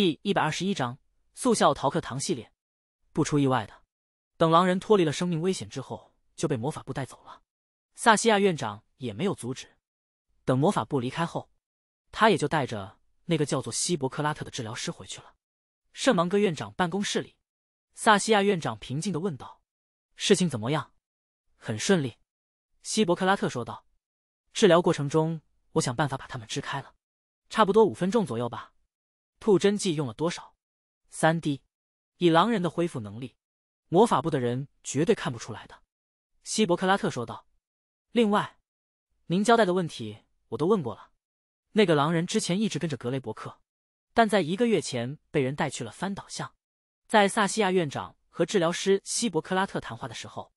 第一百二十一章速效逃课堂系列，不出意外的，等狼人脱离了生命危险之后，就被魔法部带走了。萨西亚院长也没有阻止。等魔法部离开后，他也就带着那个叫做希伯克拉特的治疗师回去了。圣芒格院长办公室里，萨西亚院长平静的问道：“事情怎么样？”“很顺利。”希伯克拉特说道。“治疗过程中，我想办法把他们支开了，差不多五分钟左右吧。”吐真剂用了多少？三滴。以狼人的恢复能力，魔法部的人绝对看不出来的。”希伯克拉特说道。“另外，您交代的问题我都问过了。那个狼人之前一直跟着格雷伯克，但在一个月前被人带去了翻岛巷。在萨西亚院长和治疗师希伯克拉特谈话的时候，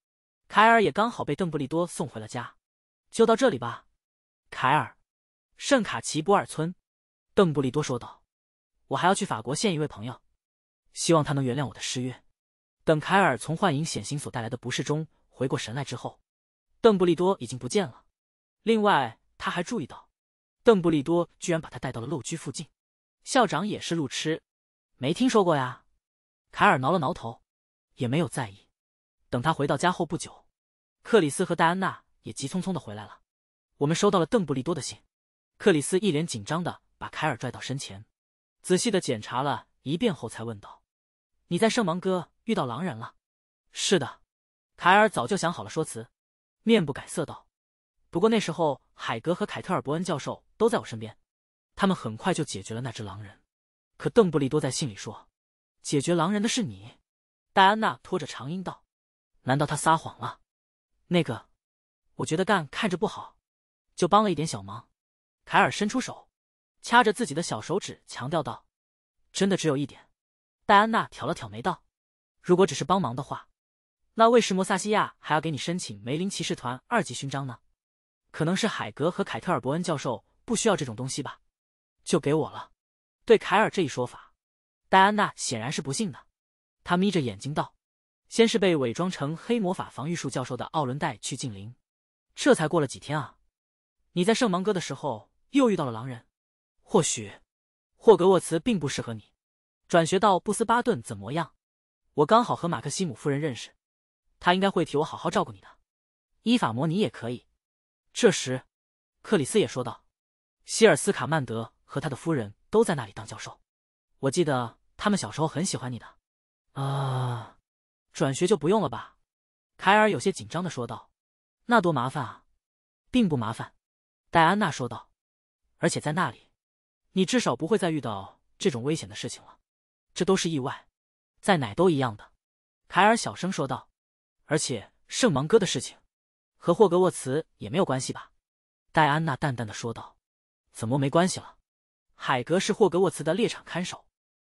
凯尔也刚好被邓布利多送回了家。就到这里吧，凯尔，圣卡奇博尔村。”邓布利多说道。我还要去法国见一位朋友，希望他能原谅我的失约。等凯尔从幻影显形所带来的不适中回过神来之后，邓布利多已经不见了。另外，他还注意到，邓布利多居然把他带到了陋居附近。校长也是路痴，没听说过呀。凯尔挠了挠头，也没有在意。等他回到家后不久，克里斯和戴安娜也急匆匆的回来了。我们收到了邓布利多的信。克里斯一脸紧张的把凯尔拽到身前。仔细的检查了一遍后，才问道：“你在圣芒哥遇到狼人了？”“是的。”凯尔早就想好了说辞，面不改色道：“不过那时候海格和凯特尔伯恩教授都在我身边，他们很快就解决了那只狼人。可邓布利多在信里说，解决狼人的是你。”戴安娜拖着长音道：“难道他撒谎了？”“那个，我觉得干看着不好，就帮了一点小忙。”凯尔伸出手。掐着自己的小手指强调道：“真的只有一点。”戴安娜挑了挑眉道：“如果只是帮忙的话，那为什么萨西亚还要给你申请梅林骑士团二级勋章呢？可能是海格和凯特尔伯恩教授不需要这种东西吧，就给我了。”对凯尔这一说法，戴安娜显然是不信的。她眯着眼睛道：“先是被伪装成黑魔法防御术教授的奥伦戴去禁灵，这才过了几天啊！你在圣芒哥的时候又遇到了狼人。”或许霍格沃茨并不适合你，转学到布斯巴顿怎么样？我刚好和马克西姆夫人认识，他应该会替我好好照顾你的。伊法摩尼也可以。这时，克里斯也说道：“希尔斯卡曼德和他的夫人都在那里当教授，我记得他们小时候很喜欢你的。”啊，转学就不用了吧？凯尔有些紧张的说道：“那多麻烦啊！”并不麻烦，戴安娜说道：“而且在那里。”你至少不会再遇到这种危险的事情了，这都是意外，在哪都一样的。凯尔小声说道。而且圣芒哥的事情，和霍格沃茨也没有关系吧？戴安娜淡淡的说道。怎么没关系了？海格是霍格沃茨的猎场看守，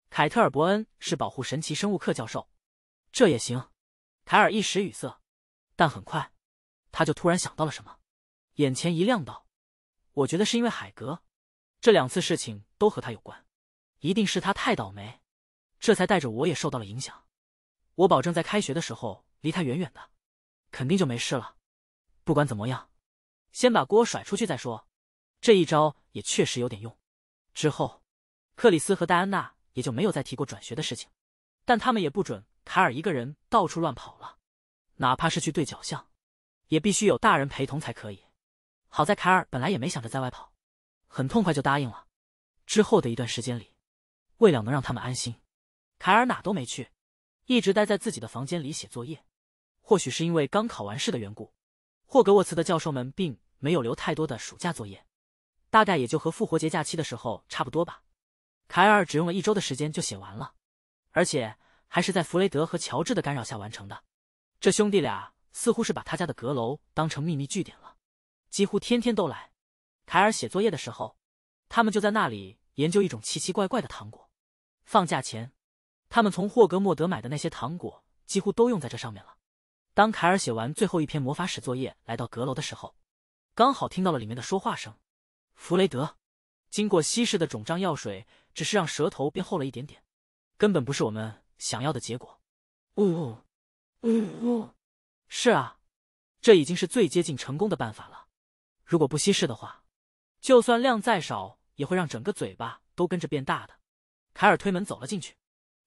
凯特尔伯恩是保护神奇生物课教授，这也行？凯尔一时语塞，但很快，他就突然想到了什么，眼前一亮道：“我觉得是因为海格。”这两次事情都和他有关，一定是他太倒霉，这才带着我也受到了影响。我保证在开学的时候离他远远的，肯定就没事了。不管怎么样，先把锅甩出去再说。这一招也确实有点用。之后，克里斯和戴安娜也就没有再提过转学的事情，但他们也不准凯尔一个人到处乱跑了，哪怕是去对角巷，也必须有大人陪同才可以。好在凯尔本来也没想着在外跑。很痛快就答应了。之后的一段时间里，为了能让他们安心，凯尔哪都没去，一直待在自己的房间里写作业。或许是因为刚考完试的缘故，霍格沃茨的教授们并没有留太多的暑假作业，大概也就和复活节假期的时候差不多吧。凯尔只用了一周的时间就写完了，而且还是在弗雷德和乔治的干扰下完成的。这兄弟俩似乎是把他家的阁楼当成秘密据点了，几乎天天都来。凯尔写作业的时候，他们就在那里研究一种奇奇怪怪的糖果。放假前，他们从霍格莫德买的那些糖果几乎都用在这上面了。当凯尔写完最后一篇魔法史作业，来到阁楼的时候，刚好听到了里面的说话声。弗雷德，经过稀释的肿胀药水只是让舌头变厚了一点点，根本不是我们想要的结果。呜呜呜呜！是啊，这已经是最接近成功的办法了。如果不稀释的话，就算量再少，也会让整个嘴巴都跟着变大的。凯尔推门走了进去，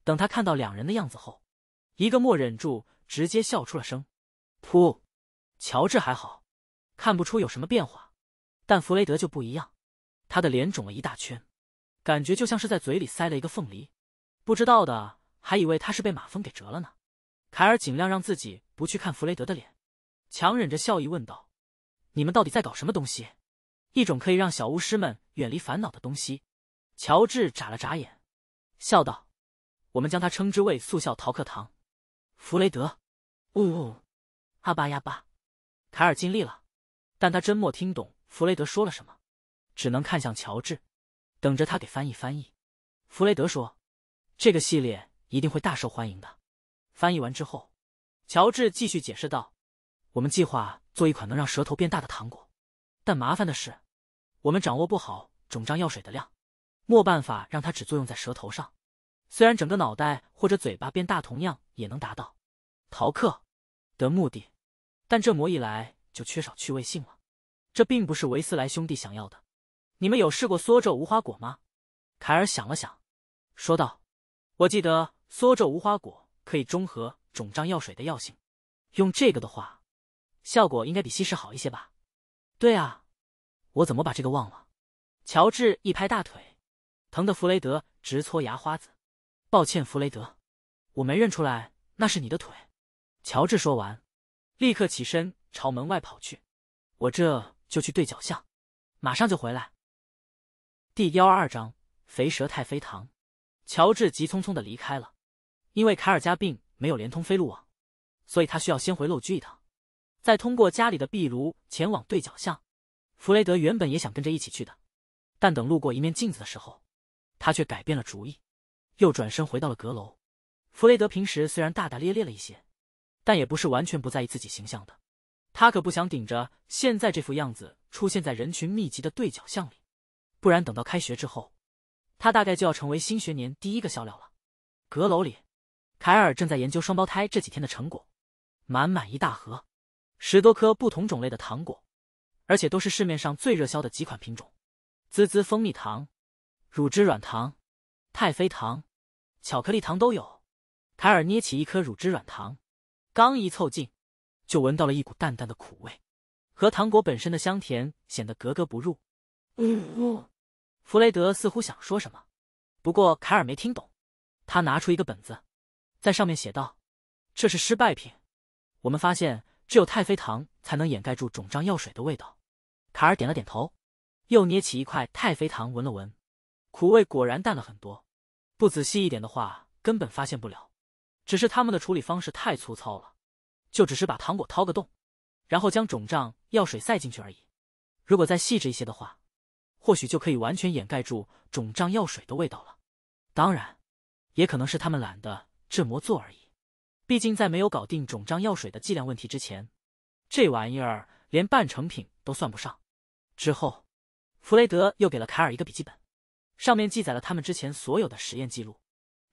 等他看到两人的样子后，一个没忍住，直接笑出了声，噗。乔治还好，看不出有什么变化，但弗雷德就不一样，他的脸肿了一大圈，感觉就像是在嘴里塞了一个凤梨，不知道的还以为他是被马蜂给蛰了呢。凯尔尽量让自己不去看弗雷德的脸，强忍着笑意问道：“你们到底在搞什么东西？”一种可以让小巫师们远离烦恼的东西。乔治眨了眨眼，笑道：“我们将它称之为速效逃课糖。”弗雷德，呜，阿巴呀巴。凯尔尽力了，但他真没听懂弗雷德说了什么，只能看向乔治，等着他给翻译翻译。弗雷德说：“这个系列一定会大受欢迎的。”翻译完之后，乔治继续解释道：“我们计划做一款能让舌头变大的糖果，但麻烦的是。”我们掌握不好肿胀药水的量，没办法让它只作用在舌头上。虽然整个脑袋或者嘴巴变大同样也能达到逃课的目的，但这魔一来就缺少趣味性了。这并不是维斯莱兄弟想要的。你们有试过缩皱无花果吗？凯尔想了想，说道：“我记得缩皱无花果可以中和肿胀药水的药性，用这个的话，效果应该比稀释好一些吧？”“对啊。”我怎么把这个忘了？乔治一拍大腿，疼得弗雷德直搓牙花子。抱歉，弗雷德，我没认出来那是你的腿。乔治说完，立刻起身朝门外跑去。我这就去对角巷，马上就回来。第幺二二章肥蛇太妃糖。乔治急匆匆的离开了，因为凯尔加并没有连通飞路网，所以他需要先回陋居一趟，再通过家里的壁炉前往对角巷。弗雷德原本也想跟着一起去的，但等路过一面镜子的时候，他却改变了主意，又转身回到了阁楼。弗雷德平时虽然大大咧咧了一些，但也不是完全不在意自己形象的。他可不想顶着现在这副样子出现在人群密集的对角巷里，不然等到开学之后，他大概就要成为新学年第一个笑料了。阁楼里，凯尔正在研究双胞胎这几天的成果，满满一大盒，十多颗不同种类的糖果。而且都是市面上最热销的几款品种，滋滋蜂蜜糖、乳汁软糖、太妃糖、巧克力糖都有。凯尔捏起一颗乳汁软糖，刚一凑近，就闻到了一股淡淡的苦味，和糖果本身的香甜显得格格不入。呜呜，弗雷德似乎想说什么，不过凯尔没听懂。他拿出一个本子，在上面写道：“这是失败品，我们发现。”只有太妃糖才能掩盖住肿胀药水的味道。卡尔点了点头，又捏起一块太妃糖闻了闻，苦味果然淡了很多。不仔细一点的话，根本发现不了。只是他们的处理方式太粗糙了，就只是把糖果掏个洞，然后将肿胀药水塞进去而已。如果再细致一些的话，或许就可以完全掩盖住肿胀药水的味道了。当然，也可能是他们懒得这么做而已。毕竟，在没有搞定肿胀药水的剂量问题之前，这玩意儿连半成品都算不上。之后，弗雷德又给了凯尔一个笔记本，上面记载了他们之前所有的实验记录，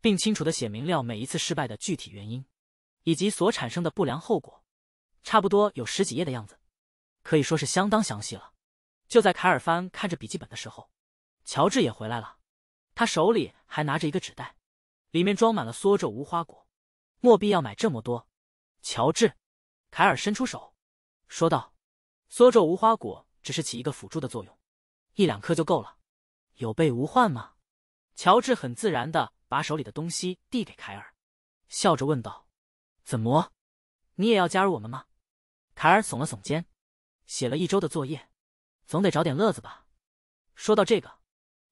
并清楚的写明了每一次失败的具体原因，以及所产生的不良后果，差不多有十几页的样子，可以说是相当详细了。就在凯尔翻看着笔记本的时候，乔治也回来了，他手里还拿着一个纸袋，里面装满了缩着无花果。莫必要买这么多，乔治，凯尔伸出手，说道：“缩着无花果只是起一个辅助的作用，一两颗就够了，有备无患嘛。”乔治很自然的把手里的东西递给凯尔，笑着问道：“怎么，你也要加入我们吗？”凯尔耸了耸肩，写了一周的作业，总得找点乐子吧。说到这个，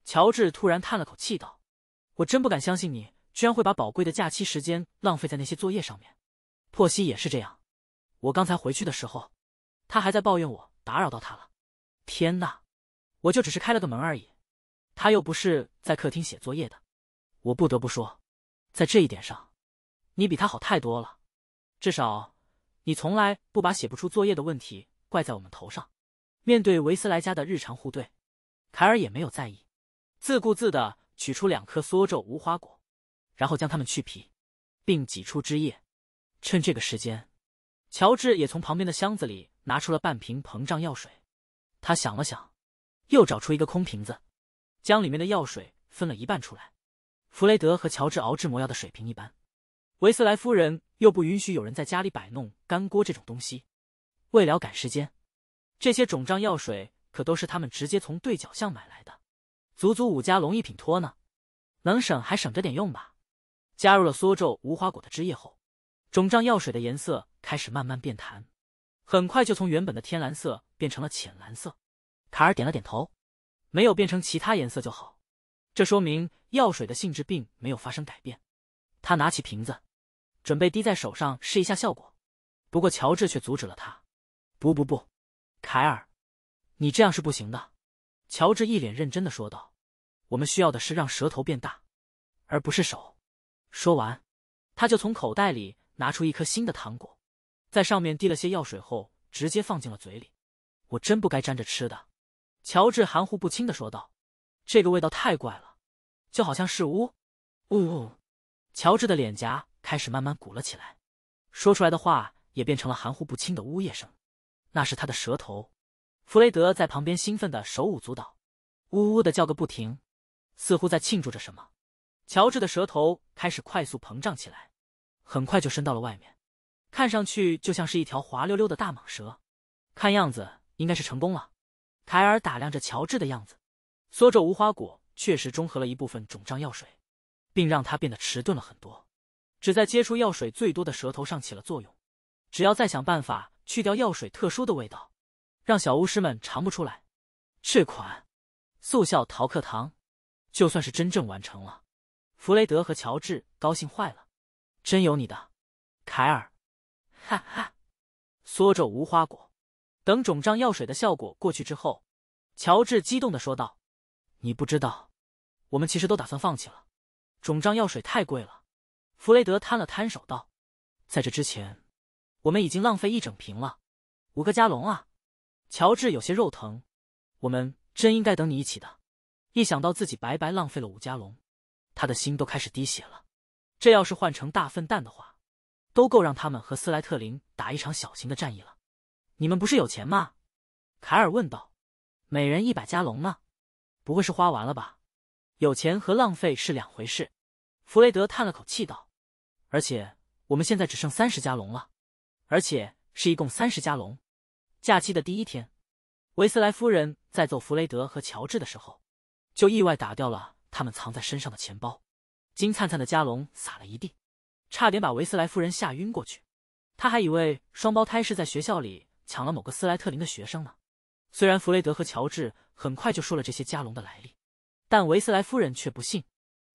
乔治突然叹了口气道：“我真不敢相信你。”居然会把宝贵的假期时间浪费在那些作业上面。珀西也是这样。我刚才回去的时候，他还在抱怨我打扰到他了。天呐，我就只是开了个门而已，他又不是在客厅写作业的。我不得不说，在这一点上，你比他好太多了。至少你从来不把写不出作业的问题怪在我们头上。面对维斯莱家的日常互怼，凯尔也没有在意，自顾自地取出两颗缩皱无花果。然后将它们去皮，并挤出汁液。趁这个时间，乔治也从旁边的箱子里拿出了半瓶膨胀药水。他想了想，又找出一个空瓶子，将里面的药水分了一半出来。弗雷德和乔治熬制魔药的水平一般，维斯莱夫人又不允许有人在家里摆弄干锅这种东西。为了赶时间，这些肿胀药水可都是他们直接从对角巷买来的，足足五家龙一品托呢。能省还省着点用吧。加入了缩皱无花果的汁液后，肿胀药水的颜色开始慢慢变淡，很快就从原本的天蓝色变成了浅蓝色。卡尔点了点头，没有变成其他颜色就好，这说明药水的性质并没有发生改变。他拿起瓶子，准备滴在手上试一下效果，不过乔治却阻止了他：“不不不，凯尔，你这样是不行的。”乔治一脸认真的说道：“我们需要的是让舌头变大，而不是手。”说完，他就从口袋里拿出一颗新的糖果，在上面滴了些药水后，直接放进了嘴里。我真不该沾着吃的，乔治含糊不清的说道。这个味道太怪了，就好像是呜呜呜。乔治的脸颊开始慢慢鼓了起来，说出来的话也变成了含糊不清的呜咽声。那是他的舌头。弗雷德在旁边兴奋的手舞足蹈，呜呜的叫个不停，似乎在庆祝着什么。乔治的舌头开始快速膨胀起来，很快就伸到了外面，看上去就像是一条滑溜溜的大蟒蛇。看样子应该是成功了。凯尔打量着乔治的样子，缩着无花果确实中和了一部分肿胀药水，并让它变得迟钝了很多，只在接触药水最多的舌头上起了作用。只要再想办法去掉药水特殊的味道，让小巫师们尝不出来，这款速效逃课糖就算是真正完成了。弗雷德和乔治高兴坏了，真有你的，凯尔！哈哈，缩皱无花果。等肿胀药水的效果过去之后，乔治激动的说道：“你不知道，我们其实都打算放弃了，肿胀药水太贵了。”弗雷德摊了摊手道：“在这之前，我们已经浪费一整瓶了，五个加隆啊！”乔治有些肉疼：“我们真应该等你一起的。”一想到自己白白浪费了五加隆，他的心都开始滴血了，这要是换成大粪蛋的话，都够让他们和斯莱特林打一场小型的战役了。你们不是有钱吗？凯尔问道。每人一百加龙呢？不会是花完了吧？有钱和浪费是两回事。弗雷德叹了口气道。而且我们现在只剩三十加龙了，而且是一共三十加龙。假期的第一天，维斯莱夫人在揍弗雷德和乔治的时候，就意外打掉了。他们藏在身上的钱包，金灿灿的加隆撒了一地，差点把维斯莱夫人吓晕过去。他还以为双胞胎是在学校里抢了某个斯莱特林的学生呢。虽然弗雷德和乔治很快就说了这些加隆的来历，但维斯莱夫人却不信。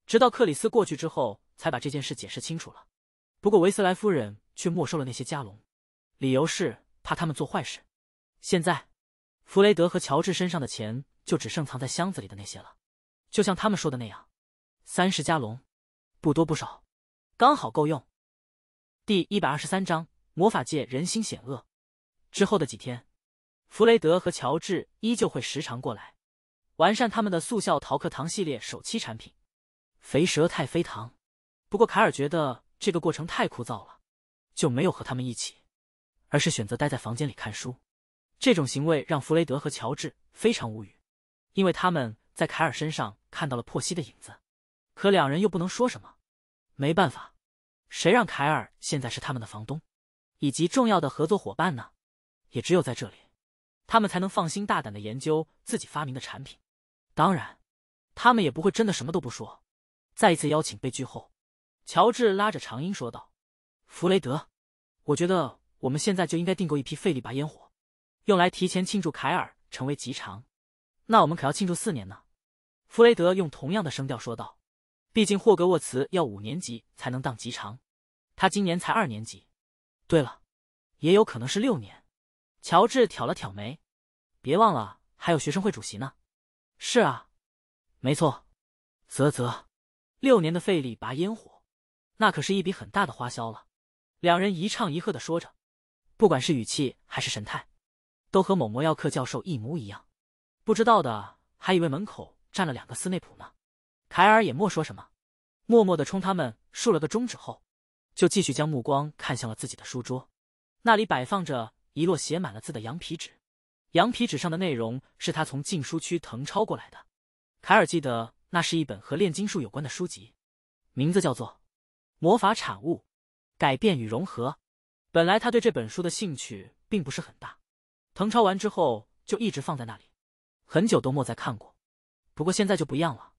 直到克里斯过去之后，才把这件事解释清楚了。不过维斯莱夫人却没收了那些加隆，理由是怕他们做坏事。现在，弗雷德和乔治身上的钱就只剩藏在箱子里的那些了。就像他们说的那样，三十加龙，不多不少，刚好够用。第一百二十三章：魔法界人心险恶。之后的几天，弗雷德和乔治依旧会时常过来，完善他们的速效逃课糖系列首期产品——肥蛇太妃糖。不过，凯尔觉得这个过程太枯燥了，就没有和他们一起，而是选择待在房间里看书。这种行为让弗雷德和乔治非常无语，因为他们在凯尔身上。看到了珀西的影子，可两人又不能说什么。没办法，谁让凯尔现在是他们的房东，以及重要的合作伙伴呢？也只有在这里，他们才能放心大胆的研究自己发明的产品。当然，他们也不会真的什么都不说。再一次邀请被拒后，乔治拉着长音说道：“弗雷德，我觉得我们现在就应该订购一批费力巴烟火，用来提前庆祝凯尔成为吉长。那我们可要庆祝四年呢。”弗雷德用同样的声调说道：“毕竟霍格沃茨要五年级才能当级长，他今年才二年级。对了，也有可能是六年。”乔治挑了挑眉：“别忘了还有学生会主席呢。”“是啊，没错。”“啧啧，六年的费力拔烟火，那可是一笔很大的花销了。”两人一唱一和的说着，不管是语气还是神态，都和某魔药课教授一模一样，不知道的还以为门口。站了两个斯内普呢，凯尔也莫说什么，默默的冲他们竖了个中指后，就继续将目光看向了自己的书桌，那里摆放着一摞写满了字的羊皮纸，羊皮纸上的内容是他从禁书区誊抄过来的。凯尔记得那是一本和炼金术有关的书籍，名字叫做《魔法产物、改变与融合》。本来他对这本书的兴趣并不是很大，誊抄完之后就一直放在那里，很久都没再看过。不过现在就不一样了，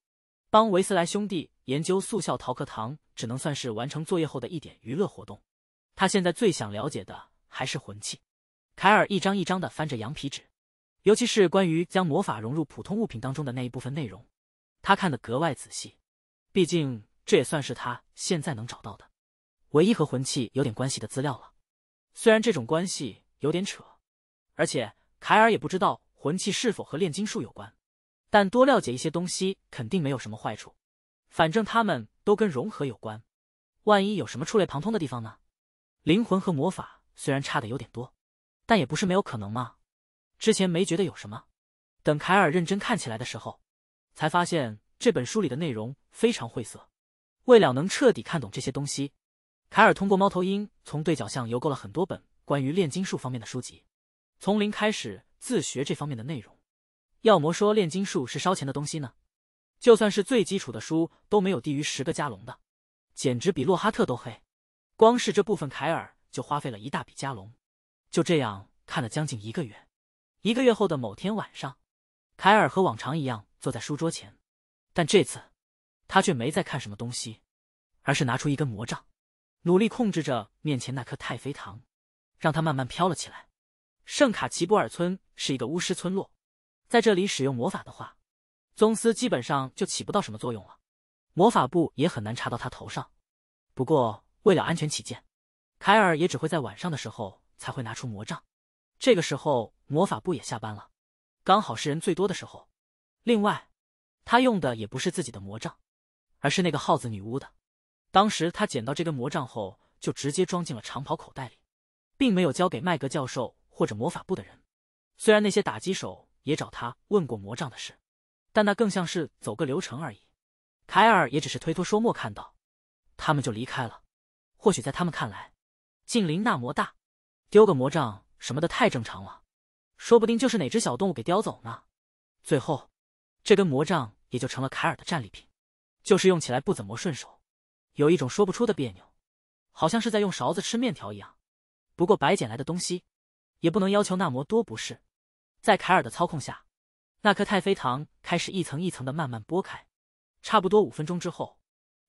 帮维斯莱兄弟研究速效逃课糖，只能算是完成作业后的一点娱乐活动。他现在最想了解的还是魂器。凯尔一张一张的翻着羊皮纸，尤其是关于将魔法融入普通物品当中的那一部分内容，他看得格外仔细。毕竟这也算是他现在能找到的唯一和魂器有点关系的资料了。虽然这种关系有点扯，而且凯尔也不知道魂器是否和炼金术有关。但多了解一些东西肯定没有什么坏处，反正他们都跟融合有关，万一有什么触类旁通的地方呢？灵魂和魔法虽然差的有点多，但也不是没有可能嘛。之前没觉得有什么，等凯尔认真看起来的时候，才发现这本书里的内容非常晦涩。为了能彻底看懂这些东西，凯尔通过猫头鹰从对角巷邮购了很多本关于炼金术方面的书籍，从零开始自学这方面的内容。要么说炼金术是烧钱的东西呢，就算是最基础的书都没有低于十个加隆的，简直比洛哈特都黑。光是这部分，凯尔就花费了一大笔加隆。就这样看了将近一个月。一个月后的某天晚上，凯尔和往常一样坐在书桌前，但这次他却没在看什么东西，而是拿出一根魔杖，努力控制着面前那颗太妃糖，让它慢慢飘了起来。圣卡奇布尔村是一个巫师村落。在这里使用魔法的话，宗司基本上就起不到什么作用了，魔法部也很难查到他头上。不过为了安全起见，凯尔也只会在晚上的时候才会拿出魔杖。这个时候魔法部也下班了，刚好是人最多的时候。另外，他用的也不是自己的魔杖，而是那个耗子女巫的。当时他捡到这根魔杖后，就直接装进了长袍口袋里，并没有交给麦格教授或者魔法部的人。虽然那些打击手。也找他问过魔杖的事，但那更像是走个流程而已。凯尔也只是推脱说没看到，他们就离开了。或许在他们看来，近邻那么大，丢个魔杖什么的太正常了，说不定就是哪只小动物给叼走呢。最后，这根魔杖也就成了凯尔的战利品，就是用起来不怎么顺手，有一种说不出的别扭，好像是在用勺子吃面条一样。不过白捡来的东西，也不能要求那么多不是。在凯尔的操控下，那颗太妃糖开始一层一层的慢慢剥开。差不多五分钟之后，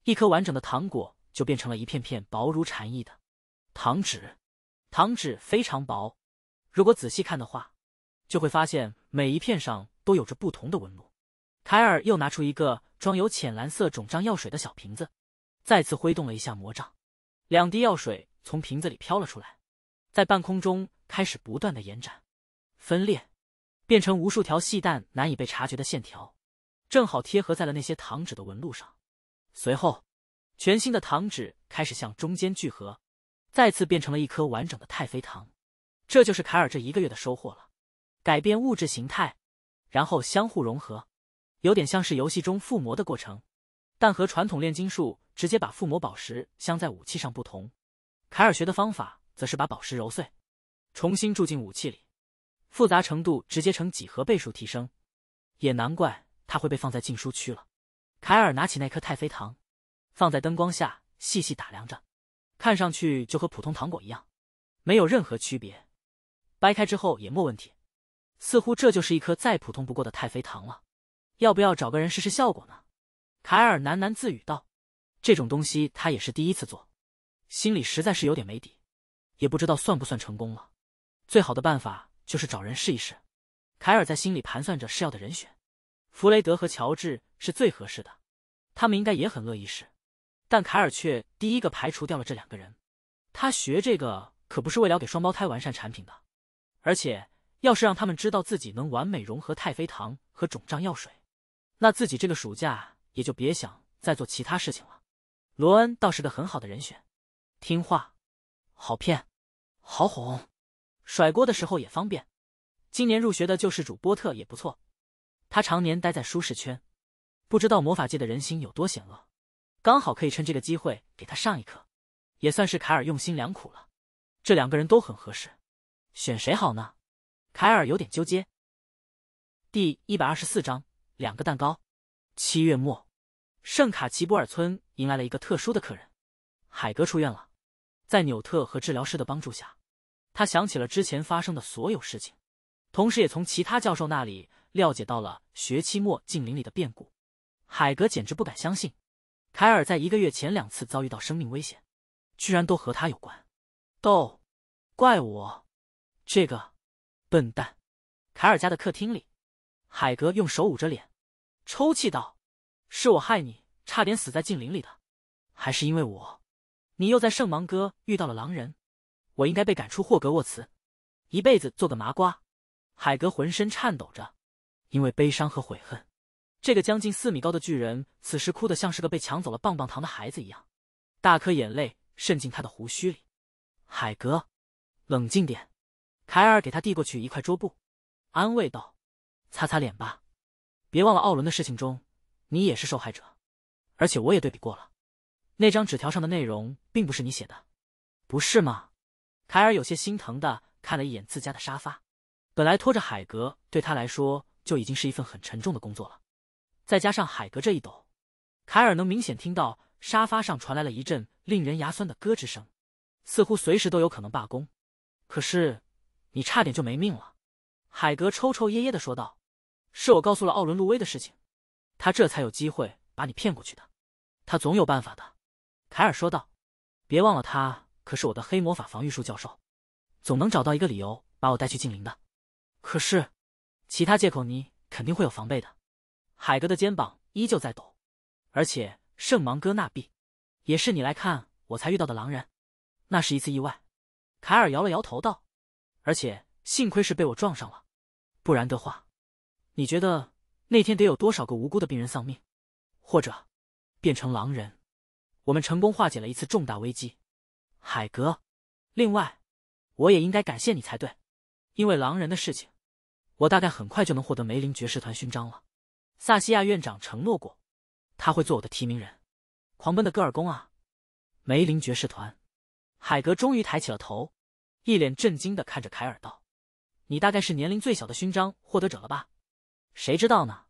一颗完整的糖果就变成了一片片薄如蝉翼的糖纸。糖纸非常薄，如果仔细看的话，就会发现每一片上都有着不同的纹路。凯尔又拿出一个装有浅蓝色肿胀药水的小瓶子，再次挥动了一下魔杖，两滴药水从瓶子里飘了出来，在半空中开始不断的延展、分裂。变成无数条细淡难以被察觉的线条，正好贴合在了那些糖纸的纹路上。随后，全新的糖纸开始向中间聚合，再次变成了一颗完整的太妃糖。这就是凯尔这一个月的收获了。改变物质形态，然后相互融合，有点像是游戏中附魔的过程，但和传统炼金术直接把附魔宝石镶在武器上不同，凯尔学的方法则是把宝石揉碎，重新注进武器里。复杂程度直接成几何倍数提升，也难怪它会被放在禁书区了。凯尔拿起那颗太妃糖，放在灯光下细细打量着，看上去就和普通糖果一样，没有任何区别。掰开之后也没问题，似乎这就是一颗再普通不过的太妃糖了。要不要找个人试试效果呢？凯尔喃喃自语道。这种东西他也是第一次做，心里实在是有点没底，也不知道算不算成功了。最好的办法。就是找人试一试，凯尔在心里盘算着试药的人选，弗雷德和乔治是最合适的，他们应该也很乐意试。但凯尔却第一个排除掉了这两个人，他学这个可不是为了给双胞胎完善产品的，而且要是让他们知道自己能完美融合太妃糖和肿胀药水，那自己这个暑假也就别想再做其他事情了。罗恩倒是个很好的人选，听话，好骗，好哄。甩锅的时候也方便。今年入学的救世主波特也不错，他常年待在舒适圈，不知道魔法界的人心有多险恶，刚好可以趁这个机会给他上一课，也算是凯尔用心良苦了。这两个人都很合适，选谁好呢？凯尔有点纠结。第一百二十四章两个蛋糕。七月末，圣卡奇博尔村迎来了一个特殊的客人，海格出院了，在纽特和治疗师的帮助下。他想起了之前发生的所有事情，同时也从其他教授那里了解到了学期末禁林里的变故。海格简直不敢相信，凯尔在一个月前两次遭遇到生命危险，居然都和他有关。都怪我，这个笨蛋！凯尔家的客厅里，海格用手捂着脸，抽泣道：“是我害你差点死在禁林里的，还是因为我，你又在圣芒哥遇到了狼人？”我应该被赶出霍格沃茨，一辈子做个麻瓜。海格浑身颤抖着，因为悲伤和悔恨。这个将近四米高的巨人此时哭得像是个被抢走了棒棒糖的孩子一样，大颗眼泪渗进他的胡须里。海格，冷静点。凯尔给他递过去一块桌布，安慰道：“擦擦脸吧，别忘了奥伦的事情中，你也是受害者。而且我也对比过了，那张纸条上的内容并不是你写的，不是吗？”凯尔有些心疼的看了一眼自家的沙发，本来拖着海格对他来说就已经是一份很沉重的工作了，再加上海格这一抖，凯尔能明显听到沙发上传来了一阵令人牙酸的咯吱声，似乎随时都有可能罢工。可是，你差点就没命了，海格抽抽噎噎的说道：“是我告诉了奥伦路威的事情，他这才有机会把你骗过去的，他总有办法的。”凯尔说道：“别忘了他。”可是我的黑魔法防御术教授，总能找到一个理由把我带去静灵的。可是，其他借口你肯定会有防备的。海哥的肩膀依旧在抖，而且圣芒哥那币也是你来看我才遇到的狼人。那是一次意外。凯尔摇了摇头道：“而且幸亏是被我撞上了，不然的话，你觉得那天得有多少个无辜的病人丧命，或者变成狼人？我们成功化解了一次重大危机。”海格，另外，我也应该感谢你才对，因为狼人的事情，我大概很快就能获得梅林爵士团勋章了。萨西亚院长承诺过，他会做我的提名人。狂奔的戈尔宫啊，梅林爵士团。海格终于抬起了头，一脸震惊的看着凯尔道：“你大概是年龄最小的勋章获得者了吧？谁知道呢。”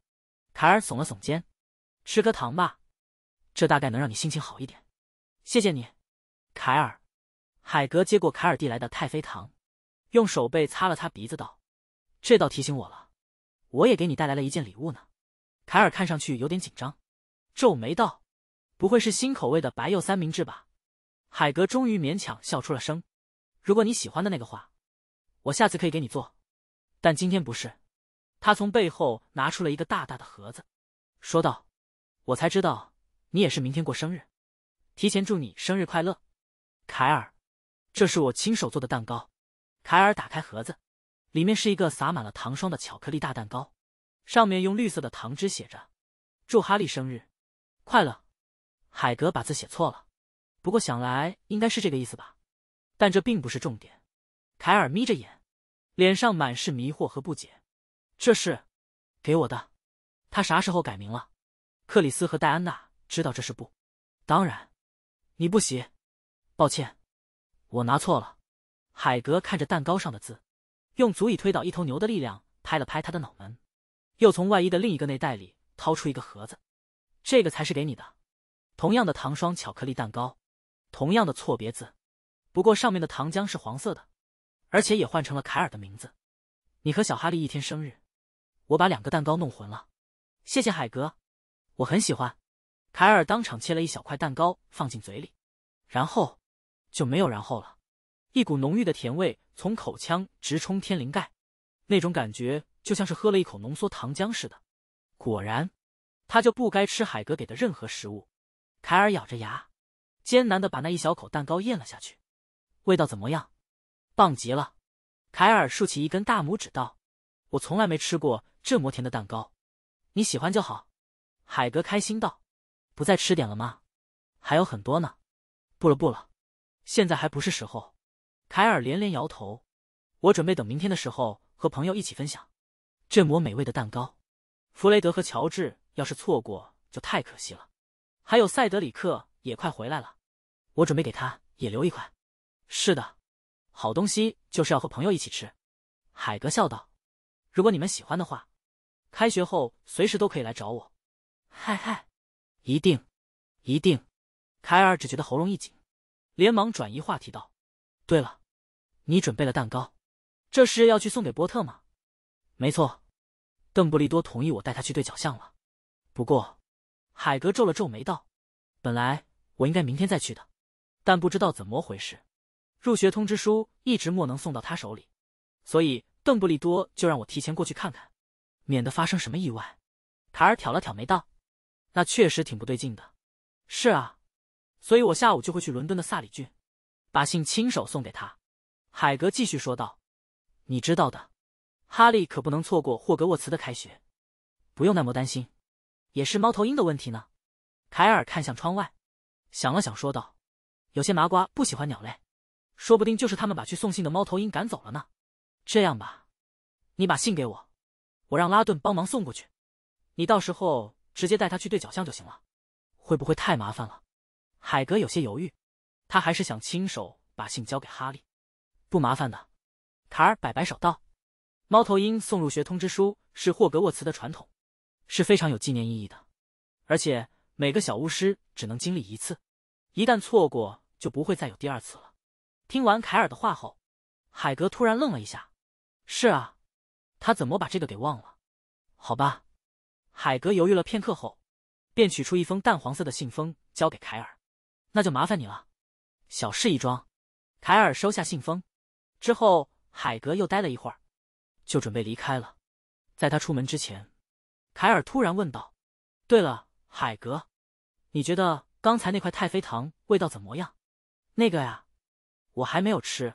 凯尔耸了耸肩：“吃颗糖吧，这大概能让你心情好一点。”谢谢你，凯尔。海格接过凯尔递来的太妃糖，用手背擦了擦鼻子，道：“这倒提醒我了，我也给你带来了一件礼物呢。”凯尔看上去有点紧张，皱眉道：“不会是新口味的白柚三明治吧？”海格终于勉强笑出了声：“如果你喜欢的那个话，我下次可以给你做，但今天不是。”他从背后拿出了一个大大的盒子，说道：“我才知道你也是明天过生日，提前祝你生日快乐，凯尔。”这是我亲手做的蛋糕，凯尔打开盒子，里面是一个撒满了糖霜的巧克力大蛋糕，上面用绿色的糖汁写着“祝哈利生日快乐”。海格把字写错了，不过想来应该是这个意思吧。但这并不是重点。凯尔眯着眼，脸上满是迷惑和不解。这是给我的？他啥时候改名了？克里斯和戴安娜知道这是不？当然，你不洗，抱歉。我拿错了，海格看着蛋糕上的字，用足以推倒一头牛的力量拍了拍他的脑门，又从外衣的另一个内袋里掏出一个盒子，这个才是给你的，同样的糖霜巧克力蛋糕，同样的错别字，不过上面的糖浆是黄色的，而且也换成了凯尔的名字。你和小哈利一天生日，我把两个蛋糕弄混了，谢谢海格，我很喜欢。凯尔当场切了一小块蛋糕放进嘴里，然后。就没有然后了，一股浓郁的甜味从口腔直冲天灵盖，那种感觉就像是喝了一口浓缩糖浆似的。果然，他就不该吃海格给的任何食物。凯尔咬着牙，艰难的把那一小口蛋糕咽了下去。味道怎么样？棒极了！凯尔竖起一根大拇指道：“我从来没吃过这么甜的蛋糕，你喜欢就好。”海格开心道：“不再吃点了吗？还有很多呢。”“不了，不了。”现在还不是时候，凯尔连连摇头。我准备等明天的时候和朋友一起分享这抹美味的蛋糕。弗雷德和乔治要是错过就太可惜了。还有塞德里克也快回来了，我准备给他也留一块。是的，好东西就是要和朋友一起吃。海格笑道：“如果你们喜欢的话，开学后随时都可以来找我。”嗨嗨，一定，一定。凯尔只觉得喉咙一紧。连忙转移话题道：“对了，你准备了蛋糕，这是要去送给波特吗？”“没错。”邓布利多同意我带他去对角巷了。不过，海格皱了皱眉道：“本来我应该明天再去的，但不知道怎么回事，入学通知书一直莫能送到他手里，所以邓布利多就让我提前过去看看，免得发生什么意外。”卡尔挑了挑眉道：“那确实挺不对劲的。”“是啊。”所以我下午就会去伦敦的萨里郡，把信亲手送给他。海格继续说道：“你知道的，哈利可不能错过霍格沃茨的开学。不用那么担心，也是猫头鹰的问题呢。”凯尔看向窗外，想了想说道：“有些麻瓜不喜欢鸟类，说不定就是他们把去送信的猫头鹰赶走了呢。这样吧，你把信给我，我让拉顿帮忙送过去。你到时候直接带他去对角巷就行了。会不会太麻烦了？”海格有些犹豫，他还是想亲手把信交给哈利。不麻烦的，卡尔摆摆手道：“猫头鹰送入学通知书是霍格沃茨的传统，是非常有纪念意义的。而且每个小巫师只能经历一次，一旦错过就不会再有第二次了。”听完凯尔的话后，海格突然愣了一下：“是啊，他怎么把这个给忘了？”好吧，海格犹豫了片刻后，便取出一封淡黄色的信封，交给凯尔。那就麻烦你了，小事一桩。凯尔收下信封，之后海格又待了一会儿，就准备离开了。在他出门之前，凯尔突然问道：“对了，海格，你觉得刚才那块太妃糖味道怎么样？”“那个呀，我还没有吃。”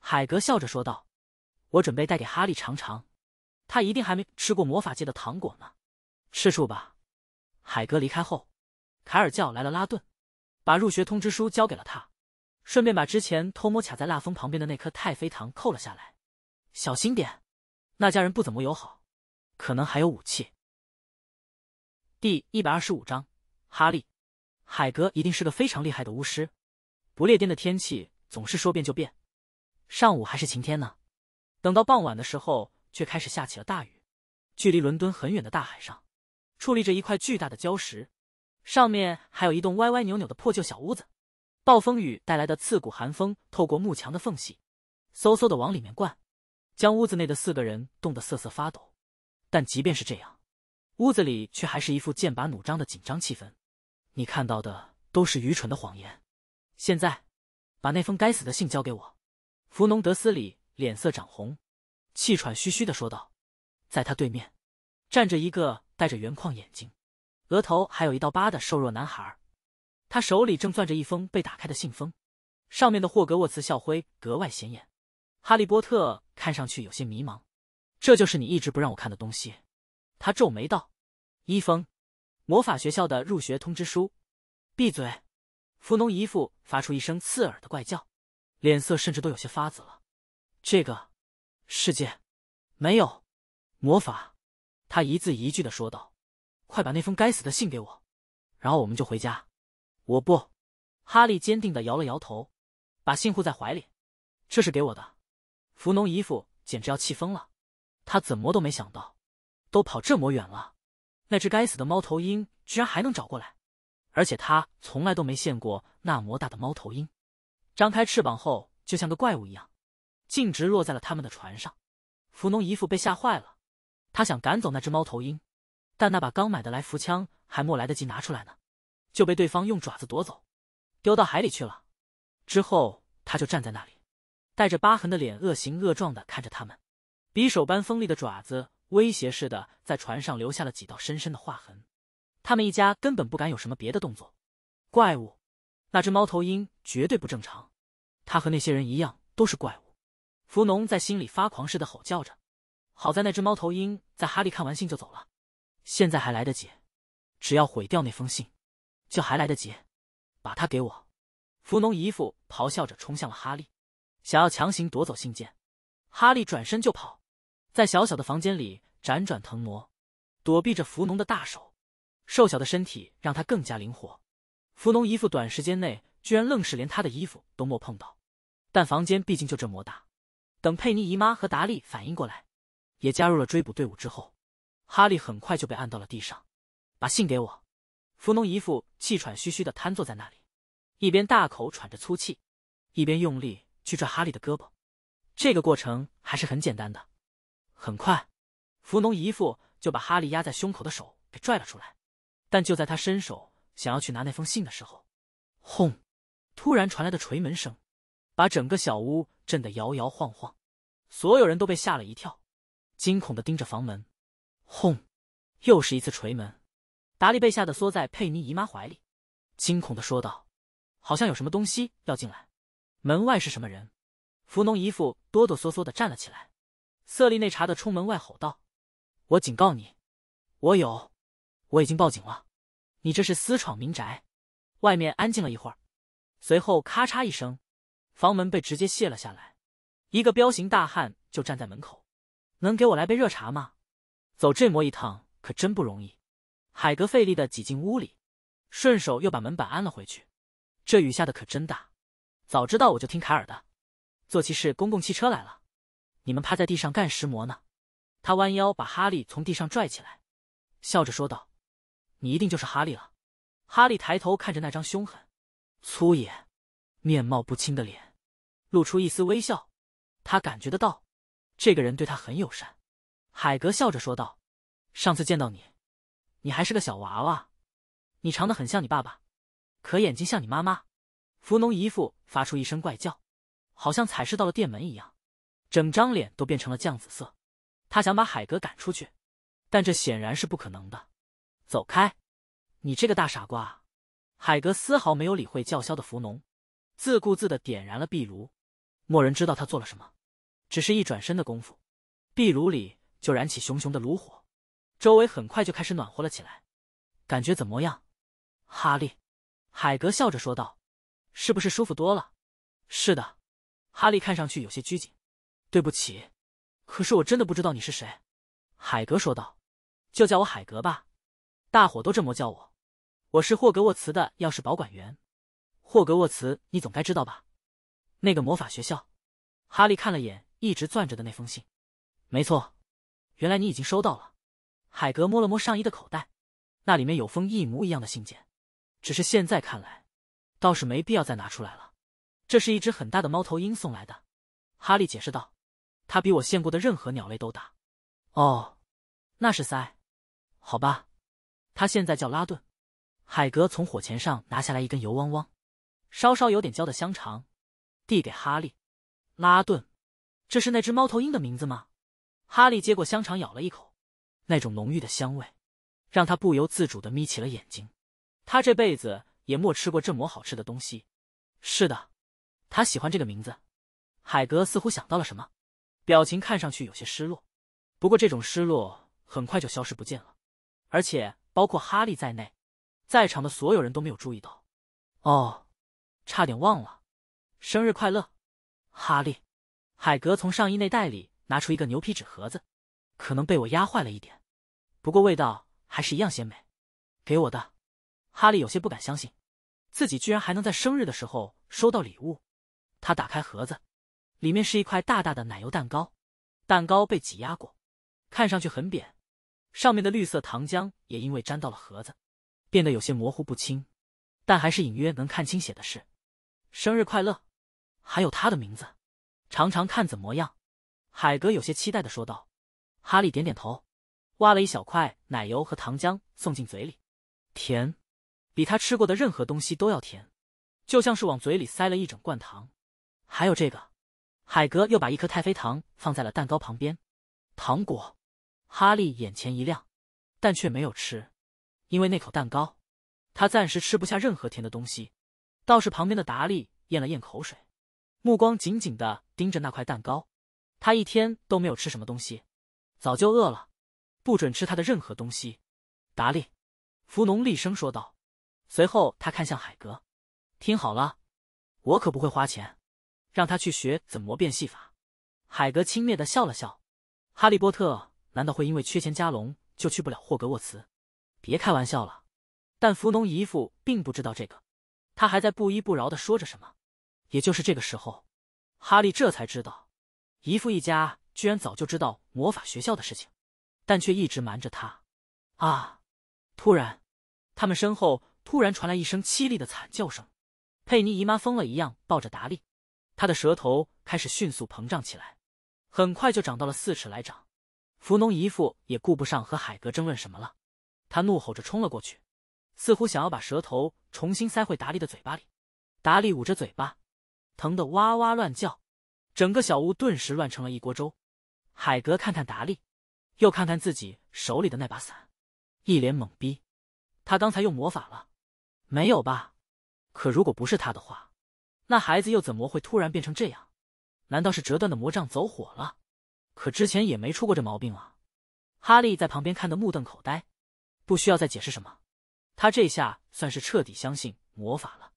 海格笑着说道，“我准备带给哈利尝尝，他一定还没吃过魔法界的糖果呢。”“吃处吧？”海格离开后，凯尔叫来了拉顿。把入学通知书交给了他，顺便把之前偷摸卡在蜡封旁边的那颗太妃糖扣了下来。小心点，那家人不怎么友好，可能还有武器。第一百二十五章，哈利，海格一定是个非常厉害的巫师。不列颠的天气总是说变就变，上午还是晴天呢，等到傍晚的时候却开始下起了大雨。距离伦敦很远的大海上，矗立着一块巨大的礁石。上面还有一栋歪歪扭扭的破旧小屋子，暴风雨带来的刺骨寒风透过木墙的缝隙，嗖嗖的往里面灌，将屋子内的四个人冻得瑟瑟发抖。但即便是这样，屋子里却还是一副剑拔弩张的紧张气氛。你看到的都是愚蠢的谎言。现在，把那封该死的信交给我。”弗农·德斯里脸色涨红，气喘吁吁地说道。在他对面，站着一个戴着圆框眼镜。额头还有一道疤的瘦弱男孩，他手里正攥着一封被打开的信封，上面的霍格沃茨校徽格外显眼。哈利波特看上去有些迷茫：“这就是你一直不让我看的东西？”他皱眉道：“一封魔法学校的入学通知书。”闭嘴！弗农姨父发出一声刺耳的怪叫，脸色甚至都有些发紫了。“这个世界没有魔法。”他一字一句的说道。快把那封该死的信给我，然后我们就回家。我不，哈利坚定的摇了摇头，把信护在怀里。这是给我的。扶农姨父简直要气疯了，他怎么都没想到，都跑这么远了，那只该死的猫头鹰居然还能找过来，而且他从来都没见过那么大的猫头鹰，张开翅膀后就像个怪物一样，径直落在了他们的船上。扶农姨父被吓坏了，他想赶走那只猫头鹰。但那把刚买的来福枪还没来得及拿出来呢，就被对方用爪子夺走，丢到海里去了。之后他就站在那里，带着疤痕的脸恶形恶状的看着他们，匕首般锋利的爪子威胁似的在船上留下了几道深深的划痕。他们一家根本不敢有什么别的动作。怪物，那只猫头鹰绝对不正常，他和那些人一样都是怪物。福农在心里发狂似的吼叫着。好在那只猫头鹰在哈利看完信就走了。现在还来得及，只要毁掉那封信，就还来得及。把它给我！伏农姨父咆哮着冲向了哈利，想要强行夺走信件。哈利转身就跑，在小小的房间里辗转腾挪，躲避着伏农的大手。瘦小的身体让他更加灵活。伏农姨父短时间内居然愣是连他的衣服都没碰到。但房间毕竟就这么大，等佩妮姨妈和达利反应过来，也加入了追捕队伍之后。哈利很快就被按到了地上，把信给我。弗农姨父气喘吁吁的瘫坐在那里，一边大口喘着粗气，一边用力去拽哈利的胳膊。这个过程还是很简单的，很快，弗农姨父就把哈利压在胸口的手给拽了出来。但就在他伸手想要去拿那封信的时候，轰！突然传来的锤门声，把整个小屋震得摇摇晃晃，所有人都被吓了一跳，惊恐的盯着房门。轰！又是一次锤门，达利被吓得缩在佩妮姨妈怀里，惊恐的说道：“好像有什么东西要进来。”门外是什么人？扶农姨父哆哆嗦嗦的站了起来，瑟利内查的冲门外吼道：“我警告你，我有，我已经报警了，你这是私闯民宅。”外面安静了一会儿，随后咔嚓一声，房门被直接卸了下来，一个彪形大汉就站在门口：“能给我来杯热茶吗？”走这磨一趟可真不容易，海格费力的挤进屋里，顺手又把门板安了回去。这雨下的可真大，早知道我就听凯尔的。坐骑是公共汽车来了，你们趴在地上干石磨呢？他弯腰把哈利从地上拽起来，笑着说道：“你一定就是哈利了。”哈利抬头看着那张凶狠、粗野、面貌不清的脸，露出一丝微笑。他感觉得到，这个人对他很友善。海格笑着说道：“上次见到你，你还是个小娃娃，你长得很像你爸爸，可眼睛像你妈妈。”弗农姨父发出一声怪叫，好像踩湿到了店门一样，整张脸都变成了酱紫色。他想把海格赶出去，但这显然是不可能的。走开，你这个大傻瓜！海格丝毫没有理会叫嚣的弗农，自顾自的点燃了壁炉。没人知道他做了什么，只是一转身的功夫，壁炉里。就燃起熊熊的炉火，周围很快就开始暖和了起来。感觉怎么样？哈利，海格笑着说道：“是不是舒服多了？”“是的。”哈利看上去有些拘谨。“对不起，可是我真的不知道你是谁。”海格说道。“就叫我海格吧，大伙都这么叫我。我是霍格沃茨的钥匙保管员。霍格沃茨，你总该知道吧？那个魔法学校。”哈利看了眼一直攥着的那封信。“没错。”原来你已经收到了，海格摸了摸上衣的口袋，那里面有封一模一样的信件，只是现在看来，倒是没必要再拿出来了。这是一只很大的猫头鹰送来的，哈利解释道，它比我见过的任何鸟类都大。哦，那是塞，好吧，它现在叫拉顿。海格从火钳上拿下来一根油汪汪、稍稍有点焦的香肠，递给哈利。拉顿，这是那只猫头鹰的名字吗？哈利接过香肠，咬了一口，那种浓郁的香味让他不由自主的眯起了眼睛。他这辈子也莫吃过这么好吃的东西。是的，他喜欢这个名字。海格似乎想到了什么，表情看上去有些失落。不过这种失落很快就消失不见了。而且包括哈利在内，在场的所有人都没有注意到。哦，差点忘了，生日快乐，哈利！海格从上衣内袋里。拿出一个牛皮纸盒子，可能被我压坏了一点，不过味道还是一样鲜美。给我的，哈利有些不敢相信，自己居然还能在生日的时候收到礼物。他打开盒子，里面是一块大大的奶油蛋糕，蛋糕被挤压过，看上去很扁，上面的绿色糖浆也因为沾到了盒子，变得有些模糊不清，但还是隐约能看清写的是“生日快乐”，还有他的名字。尝尝看怎么样？海格有些期待的说道：“哈利点点头，挖了一小块奶油和糖浆送进嘴里，甜，比他吃过的任何东西都要甜，就像是往嘴里塞了一整罐糖。还有这个，海格又把一颗太妃糖放在了蛋糕旁边。糖果，哈利眼前一亮，但却没有吃，因为那口蛋糕，他暂时吃不下任何甜的东西。倒是旁边的达利咽了咽口水，目光紧紧的盯着那块蛋糕。”他一天都没有吃什么东西，早就饿了。不准吃他的任何东西，达利，伏农厉声说道。随后他看向海格，听好了，我可不会花钱。让他去学怎么变戏法。海格轻蔑的笑了笑。哈利波特难道会因为缺钱加龙就去不了霍格沃茨？别开玩笑了。但伏农姨父并不知道这个，他还在不依不饶的说着什么。也就是这个时候，哈利这才知道。姨父一家居然早就知道魔法学校的事情，但却一直瞒着他。啊！突然，他们身后突然传来一声凄厉的惨叫声。佩妮姨妈疯了一样抱着达利，他的舌头开始迅速膨胀起来，很快就长到了四尺来长。弗农姨父也顾不上和海格争论什么了，他怒吼着冲了过去，似乎想要把舌头重新塞回达利的嘴巴里。达利捂着嘴巴，疼得哇哇乱叫。整个小屋顿时乱成了一锅粥，海格看看达利，又看看自己手里的那把伞，一脸懵逼。他刚才用魔法了？没有吧？可如果不是他的话，那孩子又怎么会突然变成这样？难道是折断的魔杖走火了？可之前也没出过这毛病啊！哈利在旁边看得目瞪口呆，不需要再解释什么，他这下算是彻底相信魔法了。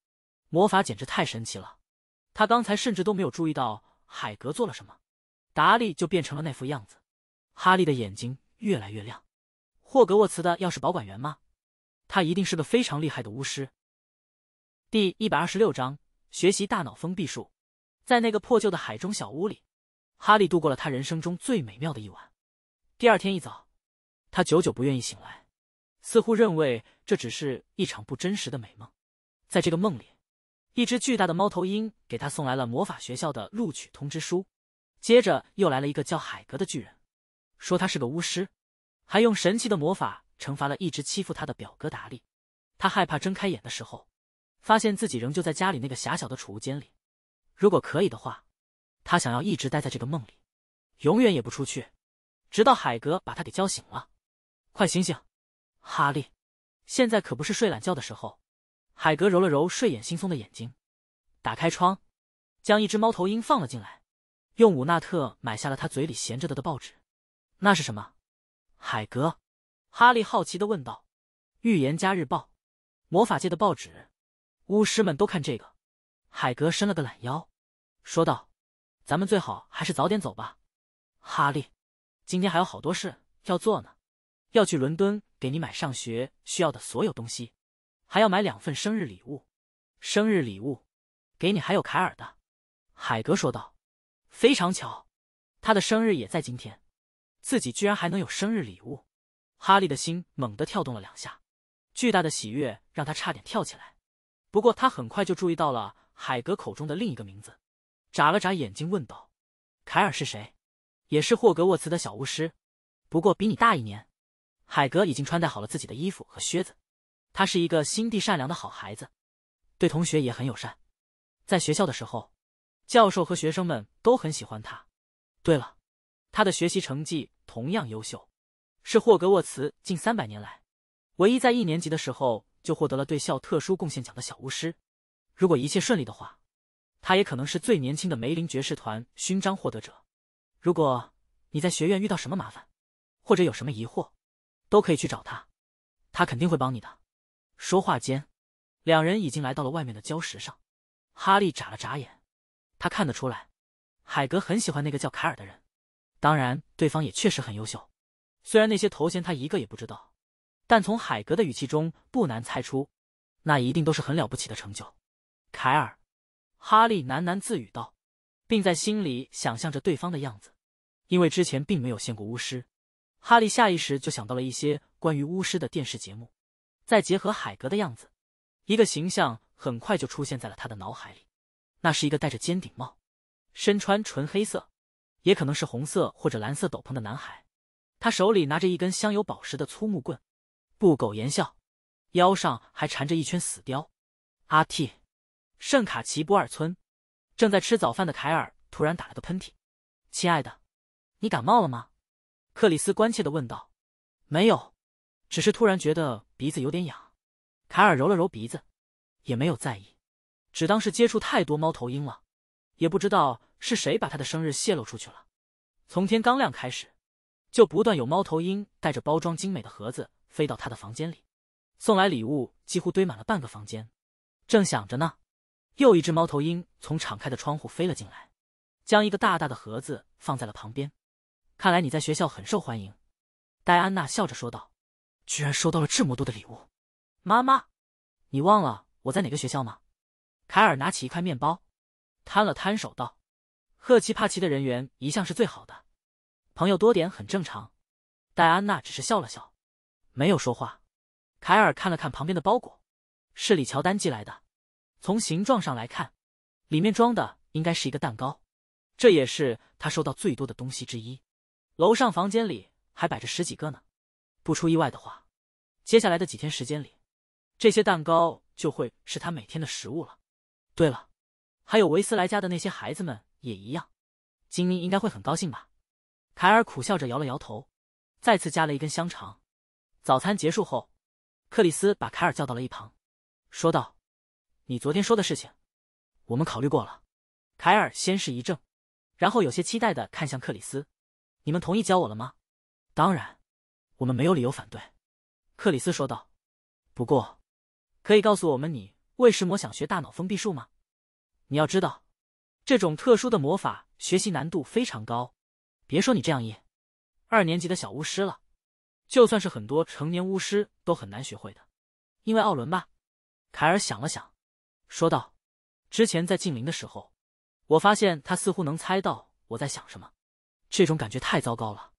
魔法简直太神奇了！他刚才甚至都没有注意到。海格做了什么，达利就变成了那副样子。哈利的眼睛越来越亮。霍格沃茨的要是保管员吗？他一定是个非常厉害的巫师。第一百二十六章学习大脑封闭术。在那个破旧的海中小屋里，哈利度过了他人生中最美妙的一晚。第二天一早，他久久不愿意醒来，似乎认为这只是一场不真实的美梦。在这个梦里。一只巨大的猫头鹰给他送来了魔法学校的录取通知书，接着又来了一个叫海格的巨人，说他是个巫师，还用神奇的魔法惩罚了一直欺负他的表哥达利。他害怕睁开眼的时候，发现自己仍旧在家里那个狭小的储物间里。如果可以的话，他想要一直待在这个梦里，永远也不出去，直到海格把他给叫醒了。快醒醒，哈利，现在可不是睡懒觉的时候。海格揉了揉睡眼惺忪的眼睛，打开窗，将一只猫头鹰放了进来，用伍纳特买下了他嘴里衔着的的报纸。那是什么？海格，哈利好奇的问道。《预言家日报》，魔法界的报纸，巫师们都看这个。海格伸了个懒腰，说道：“咱们最好还是早点走吧，哈利，今天还有好多事要做呢，要去伦敦给你买上学需要的所有东西。”还要买两份生日礼物，生日礼物，给你还有凯尔的，海格说道。非常巧，他的生日也在今天，自己居然还能有生日礼物，哈利的心猛地跳动了两下，巨大的喜悦让他差点跳起来。不过他很快就注意到了海格口中的另一个名字，眨了眨眼睛问道：“凯尔是谁？”“也是霍格沃茨的小巫师，不过比你大一年。”海格已经穿戴好了自己的衣服和靴子。他是一个心地善良的好孩子，对同学也很友善。在学校的时候，教授和学生们都很喜欢他。对了，他的学习成绩同样优秀，是霍格沃茨近三百年来唯一在一年级的时候就获得了对校特殊贡献奖的小巫师。如果一切顺利的话，他也可能是最年轻的梅林爵士团勋章获得者。如果你在学院遇到什么麻烦，或者有什么疑惑，都可以去找他，他肯定会帮你的。说话间，两人已经来到了外面的礁石上。哈利眨了眨眼，他看得出来，海格很喜欢那个叫凯尔的人。当然，对方也确实很优秀。虽然那些头衔他一个也不知道，但从海格的语气中不难猜出，那一定都是很了不起的成就。凯尔，哈利喃喃自语道，并在心里想象着对方的样子。因为之前并没有见过巫师，哈利下意识就想到了一些关于巫师的电视节目。再结合海格的样子，一个形象很快就出现在了他的脑海里。那是一个戴着尖顶帽、身穿纯黑色（也可能是红色或者蓝色）斗篷的男孩，他手里拿着一根镶有宝石的粗木棍，不苟言笑，腰上还缠着一圈死貂。阿 T，圣卡奇波尔村，正在吃早饭的凯尔突然打了个喷嚏。“亲爱的，你感冒了吗？”克里斯关切的问道。“没有，只是突然觉得。”鼻子有点痒，凯尔揉了揉鼻子，也没有在意，只当是接触太多猫头鹰了。也不知道是谁把他的生日泄露出去了。从天刚亮开始，就不断有猫头鹰带着包装精美的盒子飞到他的房间里，送来礼物几乎堆满了半个房间。正想着呢，又一只猫头鹰从敞开的窗户飞了进来，将一个大大的盒子放在了旁边。看来你在学校很受欢迎，戴安娜笑着说道。居然收到了这么多的礼物，妈妈，你忘了我在哪个学校吗？凯尔拿起一块面包，摊了摊手道：“赫奇帕奇的人缘一向是最好的，朋友多点很正常。”戴安娜只是笑了笑，没有说话。凯尔看了看旁边的包裹，是李乔丹寄来的。从形状上来看，里面装的应该是一个蛋糕，这也是他收到最多的东西之一。楼上房间里还摆着十几个呢。不出意外的话，接下来的几天时间里，这些蛋糕就会是他每天的食物了。对了，还有维斯莱家的那些孩子们也一样，金妮应该会很高兴吧？凯尔苦笑着摇了摇头，再次加了一根香肠。早餐结束后，克里斯把凯尔叫到了一旁，说道：“你昨天说的事情，我们考虑过了。”凯尔先是一怔，然后有些期待的看向克里斯：“你们同意教我了吗？”“当然。”我们没有理由反对，克里斯说道。不过，可以告诉我们你为什么想学大脑封闭术吗？你要知道，这种特殊的魔法学习难度非常高，别说你这样一，二年级的小巫师了，就算是很多成年巫师都很难学会的。因为奥伦吧，凯尔想了想，说道：“之前在静灵的时候，我发现他似乎能猜到我在想什么，这种感觉太糟糕了。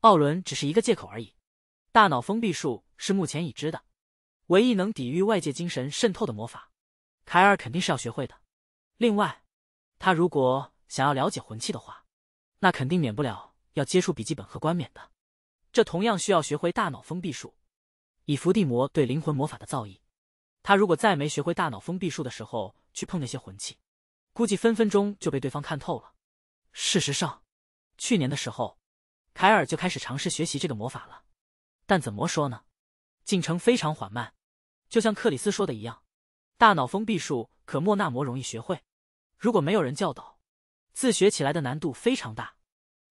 奥伦只是一个借口而已。”大脑封闭术是目前已知的唯一能抵御外界精神渗透的魔法，凯尔肯定是要学会的。另外，他如果想要了解魂器的话，那肯定免不了要接触笔记本和冠冕的，这同样需要学会大脑封闭术。以伏地魔对灵魂魔法的造诣，他如果再没学会大脑封闭术的时候去碰那些魂器，估计分分钟就被对方看透了。事实上，去年的时候，凯尔就开始尝试学习这个魔法了。但怎么说呢，进程非常缓慢，就像克里斯说的一样，大脑封闭术可莫纳摩容易学会，如果没有人教导，自学起来的难度非常大。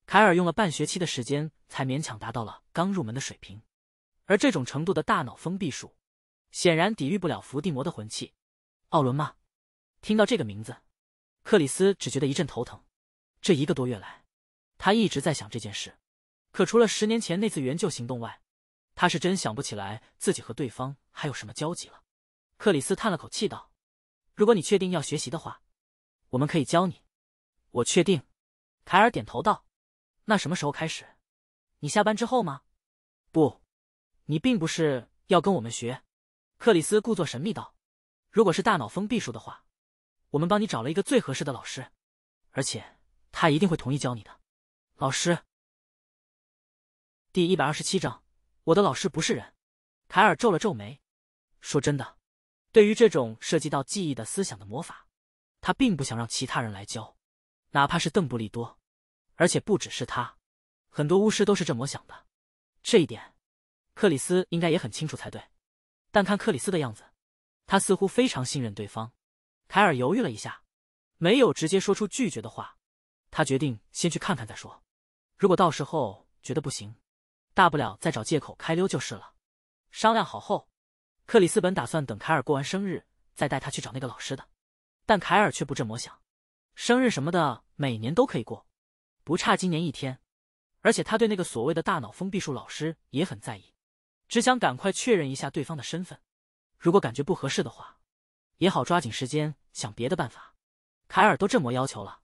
凯尔用了半学期的时间才勉强达到了刚入门的水平，而这种程度的大脑封闭术，显然抵御不了伏地魔的魂器。奥伦吗？听到这个名字，克里斯只觉得一阵头疼。这一个多月来，他一直在想这件事，可除了十年前那次援救行动外，他是真想不起来自己和对方还有什么交集了。克里斯叹了口气道：“如果你确定要学习的话，我们可以教你。”“我确定。”凯尔点头道。“那什么时候开始？你下班之后吗？”“不，你并不是要跟我们学。”克里斯故作神秘道：“如果是大脑封闭术的话，我们帮你找了一个最合适的老师，而且他一定会同意教你的。”“老师。”第一百二十七章。我的老师不是人，凯尔皱了皱眉，说：“真的，对于这种涉及到记忆的思想的魔法，他并不想让其他人来教，哪怕是邓布利多。而且不只是他，很多巫师都是这么想的。这一点，克里斯应该也很清楚才对。但看克里斯的样子，他似乎非常信任对方。凯尔犹豫了一下，没有直接说出拒绝的话，他决定先去看看再说。如果到时候觉得不行。”大不了再找借口开溜就是了。商量好后，克里斯本打算等凯尔过完生日再带他去找那个老师的，但凯尔却不这么想。生日什么的每年都可以过，不差今年一天。而且他对那个所谓的大脑封闭术老师也很在意，只想赶快确认一下对方的身份。如果感觉不合适的话，也好抓紧时间想别的办法。凯尔都这么要求了，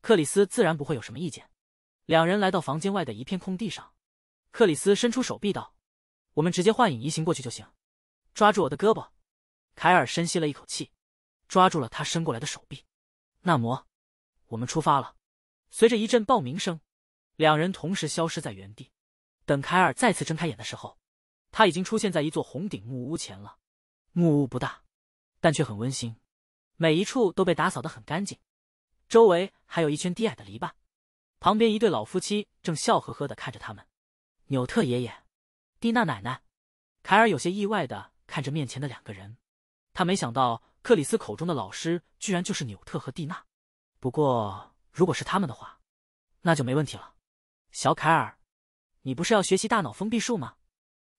克里斯自然不会有什么意见。两人来到房间外的一片空地上。克里斯伸出手臂道：“我们直接幻影移形过去就行。”抓住我的胳膊，凯尔深吸了一口气，抓住了他伸过来的手臂。纳摩，我们出发了。随着一阵爆鸣声，两人同时消失在原地。等凯尔再次睁开眼的时候，他已经出现在一座红顶木屋前了。木屋不大，但却很温馨，每一处都被打扫的很干净。周围还有一圈低矮的篱笆，旁边一对老夫妻正笑呵呵的看着他们。纽特爷爷，蒂娜奶奶，凯尔有些意外的看着面前的两个人，他没想到克里斯口中的老师居然就是纽特和蒂娜。不过如果是他们的话，那就没问题了。小凯尔，你不是要学习大脑封闭术吗？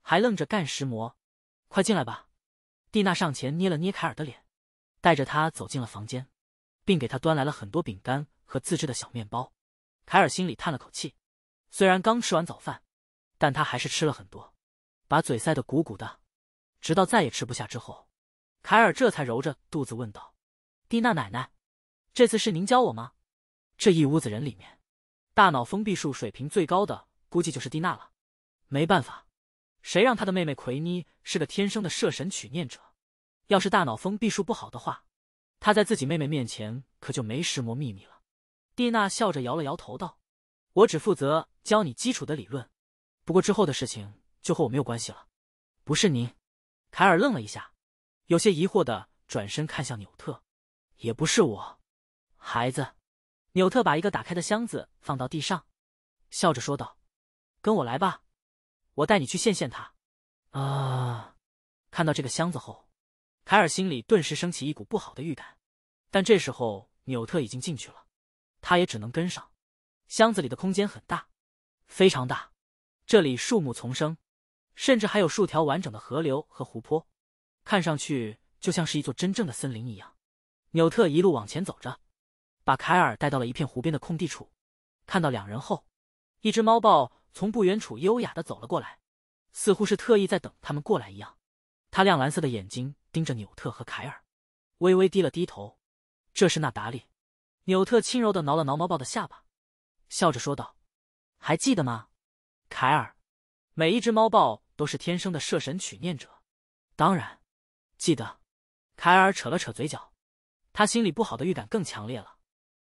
还愣着干石磨？快进来吧！蒂娜上前捏了捏凯尔的脸，带着他走进了房间，并给他端来了很多饼干和自制的小面包。凯尔心里叹了口气，虽然刚吃完早饭。但他还是吃了很多，把嘴塞得鼓鼓的，直到再也吃不下之后，凯尔这才揉着肚子问道：“蒂娜奶奶，这次是您教我吗？”这一屋子人里面，大脑封闭术水平最高的估计就是蒂娜了。没办法，谁让他的妹妹奎妮是个天生的摄神取念者？要是大脑封闭术不好的话，他在自己妹妹面前可就没石磨秘密了。蒂娜笑着摇了摇头道：“我只负责教你基础的理论。”不过之后的事情就和我没有关系了，不是您？凯尔愣了一下，有些疑惑的转身看向纽特，也不是我。孩子，纽特把一个打开的箱子放到地上，笑着说道：“跟我来吧，我带你去见见他。”啊！看到这个箱子后，凯尔心里顿时升起一股不好的预感，但这时候纽特已经进去了，他也只能跟上。箱子里的空间很大，非常大。这里树木丛生，甚至还有数条完整的河流和湖泊，看上去就像是一座真正的森林一样。纽特一路往前走着，把凯尔带到了一片湖边的空地处。看到两人后，一只猫豹从不远处优雅的走了过来，似乎是特意在等他们过来一样。它亮蓝色的眼睛盯着纽特和凯尔，微微低了低头。这是那达利。纽特轻柔的挠了挠猫豹的下巴，笑着说道：“还记得吗？”凯尔，每一只猫豹都是天生的摄神取念者。当然，记得。凯尔扯了扯嘴角，他心里不好的预感更强烈了。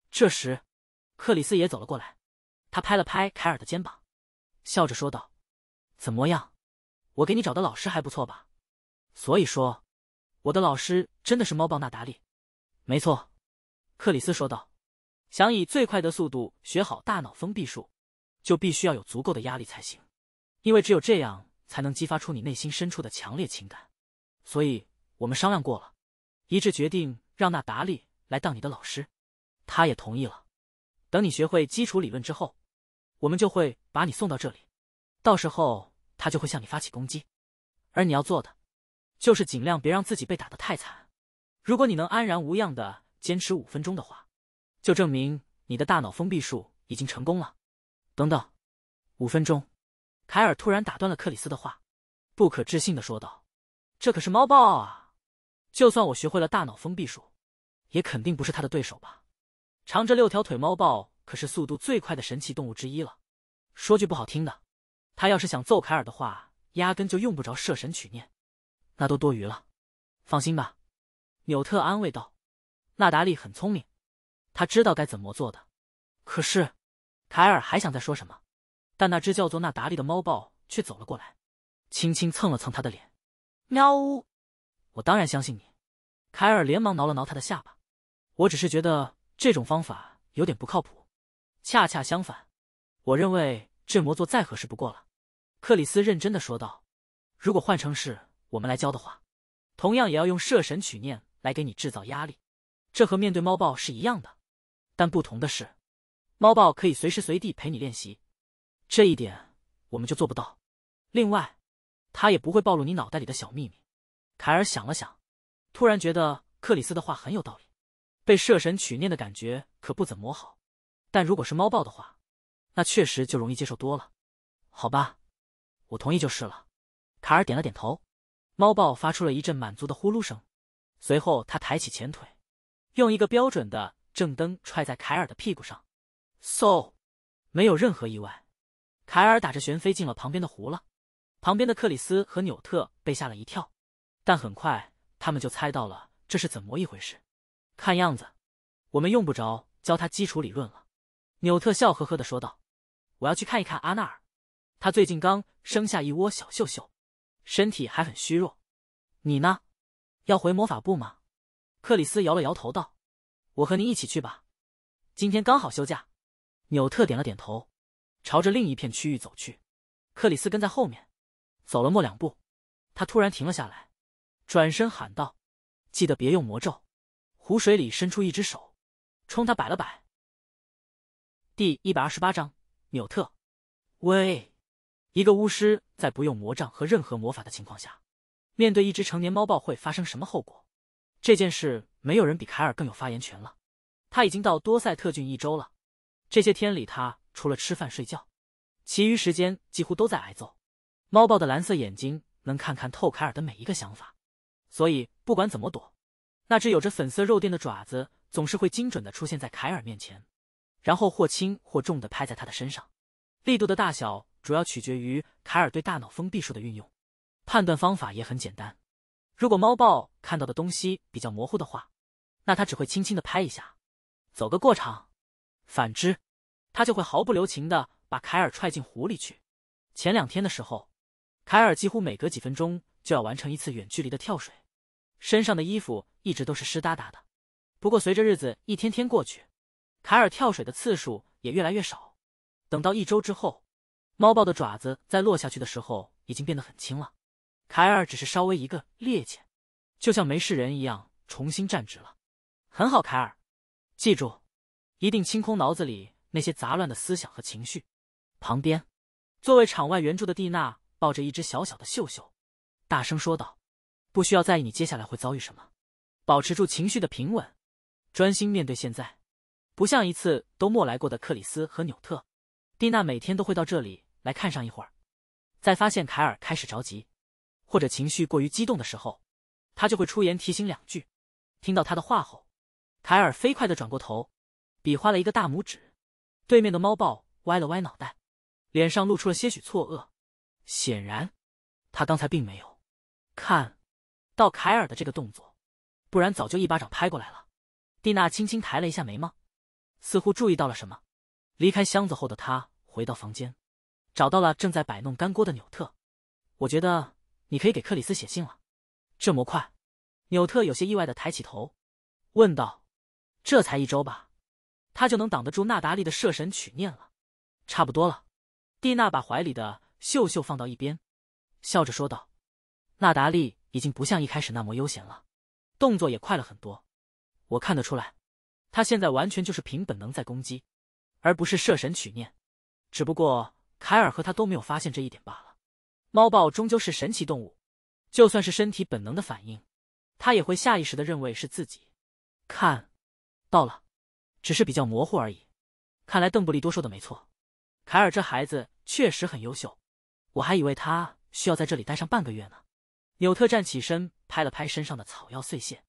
这时，克里斯也走了过来，他拍了拍凯尔的肩膀，笑着说道：“怎么样，我给你找的老师还不错吧？”所以说，我的老师真的是猫豹纳达利。没错，克里斯说道：“想以最快的速度学好大脑封闭术。”就必须要有足够的压力才行，因为只有这样才能激发出你内心深处的强烈情感。所以，我们商量过了，一致决定让那达利来当你的老师，他也同意了。等你学会基础理论之后，我们就会把你送到这里。到时候，他就会向你发起攻击，而你要做的就是尽量别让自己被打得太惨。如果你能安然无恙的坚持五分钟的话，就证明你的大脑封闭术已经成功了。等等，五分钟！凯尔突然打断了克里斯的话，不可置信的说道：“这可是猫豹啊！就算我学会了大脑封闭术，也肯定不是他的对手吧？长着六条腿猫豹可是速度最快的神奇动物之一了。说句不好听的，他要是想揍凯尔的话，压根就用不着摄神取念，那都多余了。放心吧，纽特安慰道，纳达利很聪明，他知道该怎么做的。可是……”凯尔还想再说什么，但那只叫做纳达利的猫豹却走了过来，轻轻蹭了蹭他的脸，喵呜！我当然相信你。凯尔连忙挠了挠他的下巴，我只是觉得这种方法有点不靠谱。恰恰相反，我认为这魔咒再合适不过了。克里斯认真的说道：“如果换成是我们来教的话，同样也要用摄神取念来给你制造压力，这和面对猫豹是一样的，但不同的是。”猫豹可以随时随地陪你练习，这一点我们就做不到。另外，它也不会暴露你脑袋里的小秘密。凯尔想了想，突然觉得克里斯的话很有道理。被摄神取念的感觉可不怎么好，但如果是猫豹的话，那确实就容易接受多了。好吧，我同意就是了。凯尔点了点头，猫豹发出了一阵满足的呼噜声，随后他抬起前腿，用一个标准的正蹬踹在凯尔的屁股上。嗖，没有任何意外，凯尔打着旋飞进了旁边的湖了。旁边的克里斯和纽特被吓了一跳，但很快他们就猜到了这是怎么一回事。看样子，我们用不着教他基础理论了。纽特笑呵呵的说道：“我要去看一看阿纳尔，他最近刚生下一窝小秀秀，身体还很虚弱。你呢？要回魔法部吗？”克里斯摇了摇头道：“我和您一起去吧，今天刚好休假。”纽特点了点头，朝着另一片区域走去。克里斯跟在后面，走了没两步，他突然停了下来，转身喊道：“记得别用魔咒。”湖水里伸出一只手，冲他摆了摆。第一百二十八章纽特。喂，一个巫师在不用魔杖和任何魔法的情况下，面对一只成年猫豹会发生什么后果？这件事没有人比凯尔更有发言权了。他已经到多塞特郡一周了。这些天里，他除了吃饭睡觉，其余时间几乎都在挨揍。猫豹的蓝色眼睛能看看透凯尔的每一个想法，所以不管怎么躲，那只有着粉色肉垫的爪子总是会精准的出现在凯尔面前，然后或轻或重的拍在他的身上。力度的大小主要取决于凯尔对大脑封闭术的运用，判断方法也很简单：如果猫豹看到的东西比较模糊的话，那它只会轻轻的拍一下，走个过场；反之。他就会毫不留情的把凯尔踹进湖里去。前两天的时候，凯尔几乎每隔几分钟就要完成一次远距离的跳水，身上的衣服一直都是湿哒哒的。不过随着日子一天天过去，凯尔跳水的次数也越来越少。等到一周之后，猫豹的爪子在落下去的时候已经变得很轻了。凯尔只是稍微一个趔趄，就像没事人一样重新站直了。很好，凯尔，记住，一定清空脑子里。那些杂乱的思想和情绪。旁边，作为场外援助的蒂娜抱着一只小小的秀秀，大声说道：“不需要在意你接下来会遭遇什么，保持住情绪的平稳，专心面对现在。不像一次都没来过的克里斯和纽特，蒂娜每天都会到这里来看上一会儿。在发现凯尔开始着急，或者情绪过于激动的时候，他就会出言提醒两句。听到他的话后，凯尔飞快的转过头，比划了一个大拇指。”对面的猫豹歪了歪脑袋，脸上露出了些许错愕，显然他刚才并没有看到凯尔的这个动作，不然早就一巴掌拍过来了。蒂娜轻轻抬了一下眉毛，似乎注意到了什么。离开箱子后的他回到房间，找到了正在摆弄干锅的纽特，我觉得你可以给克里斯写信了。这么快？纽特有些意外的抬起头，问道：“这才一周吧？”他就能挡得住纳达利的摄神取念了，差不多了。蒂娜把怀里的秀秀放到一边，笑着说道：“纳达利已经不像一开始那么悠闲了，动作也快了很多。我看得出来，他现在完全就是凭本能在攻击，而不是摄神取念。只不过凯尔和他都没有发现这一点罢了。猫豹终究是神奇动物，就算是身体本能的反应，它也会下意识的认为是自己看到了。”只是比较模糊而已，看来邓布利多说的没错，凯尔这孩子确实很优秀，我还以为他需要在这里待上半个月呢。纽特站起身，拍了拍身上的草药碎屑，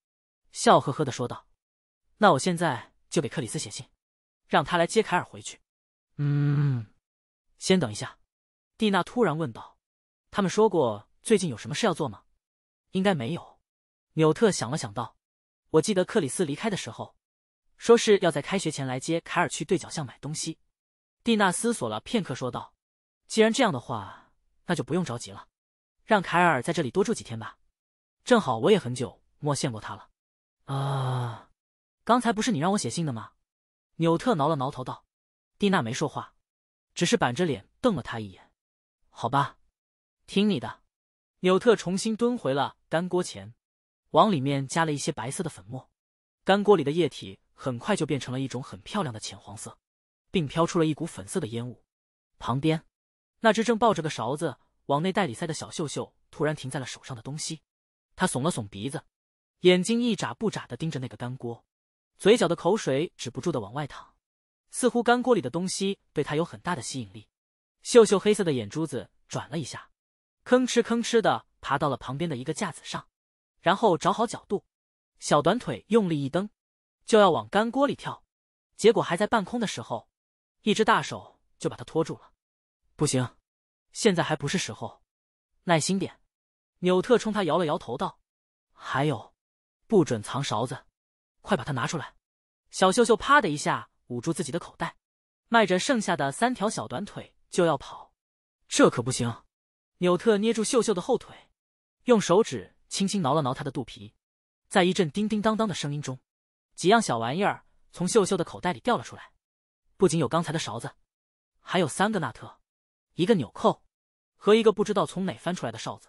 笑呵呵的说道：“那我现在就给克里斯写信，让他来接凯尔回去。”“嗯，先等一下。”蒂娜突然问道：“他们说过最近有什么事要做吗？”“应该没有。”纽特想了想道：“我记得克里斯离开的时候。”说是要在开学前来接凯尔去对角巷买东西。蒂娜思索了片刻，说道：“既然这样的话，那就不用着急了，让凯尔在这里多住几天吧。正好我也很久没见过他了。”啊，刚才不是你让我写信的吗？”纽特挠了挠头道。蒂娜没说话，只是板着脸瞪了他一眼。“好吧，听你的。”纽特重新蹲回了干锅前，往里面加了一些白色的粉末。干锅里的液体。很快就变成了一种很漂亮的浅黄色，并飘出了一股粉色的烟雾。旁边，那只正抱着个勺子往内袋里塞的小秀秀突然停在了手上的东西，他耸了耸鼻子，眼睛一眨不眨的盯着那个干锅，嘴角的口水止不住的往外淌，似乎干锅里的东西对他有很大的吸引力。秀秀黑色的眼珠子转了一下，吭哧吭哧的爬到了旁边的一个架子上，然后找好角度，小短腿用力一蹬。就要往干锅里跳，结果还在半空的时候，一只大手就把他拖住了。不行，现在还不是时候，耐心点。纽特冲他摇了摇头道：“还有，不准藏勺子，快把它拿出来。”小秀秀啪的一下捂住自己的口袋，迈着剩下的三条小短腿就要跑。这可不行！纽特捏住秀秀的后腿，用手指轻轻挠了挠他的肚皮，在一阵叮叮当当的声音中。几样小玩意儿从秀秀的口袋里掉了出来，不仅有刚才的勺子，还有三个纳特，一个纽扣，和一个不知道从哪翻出来的哨子。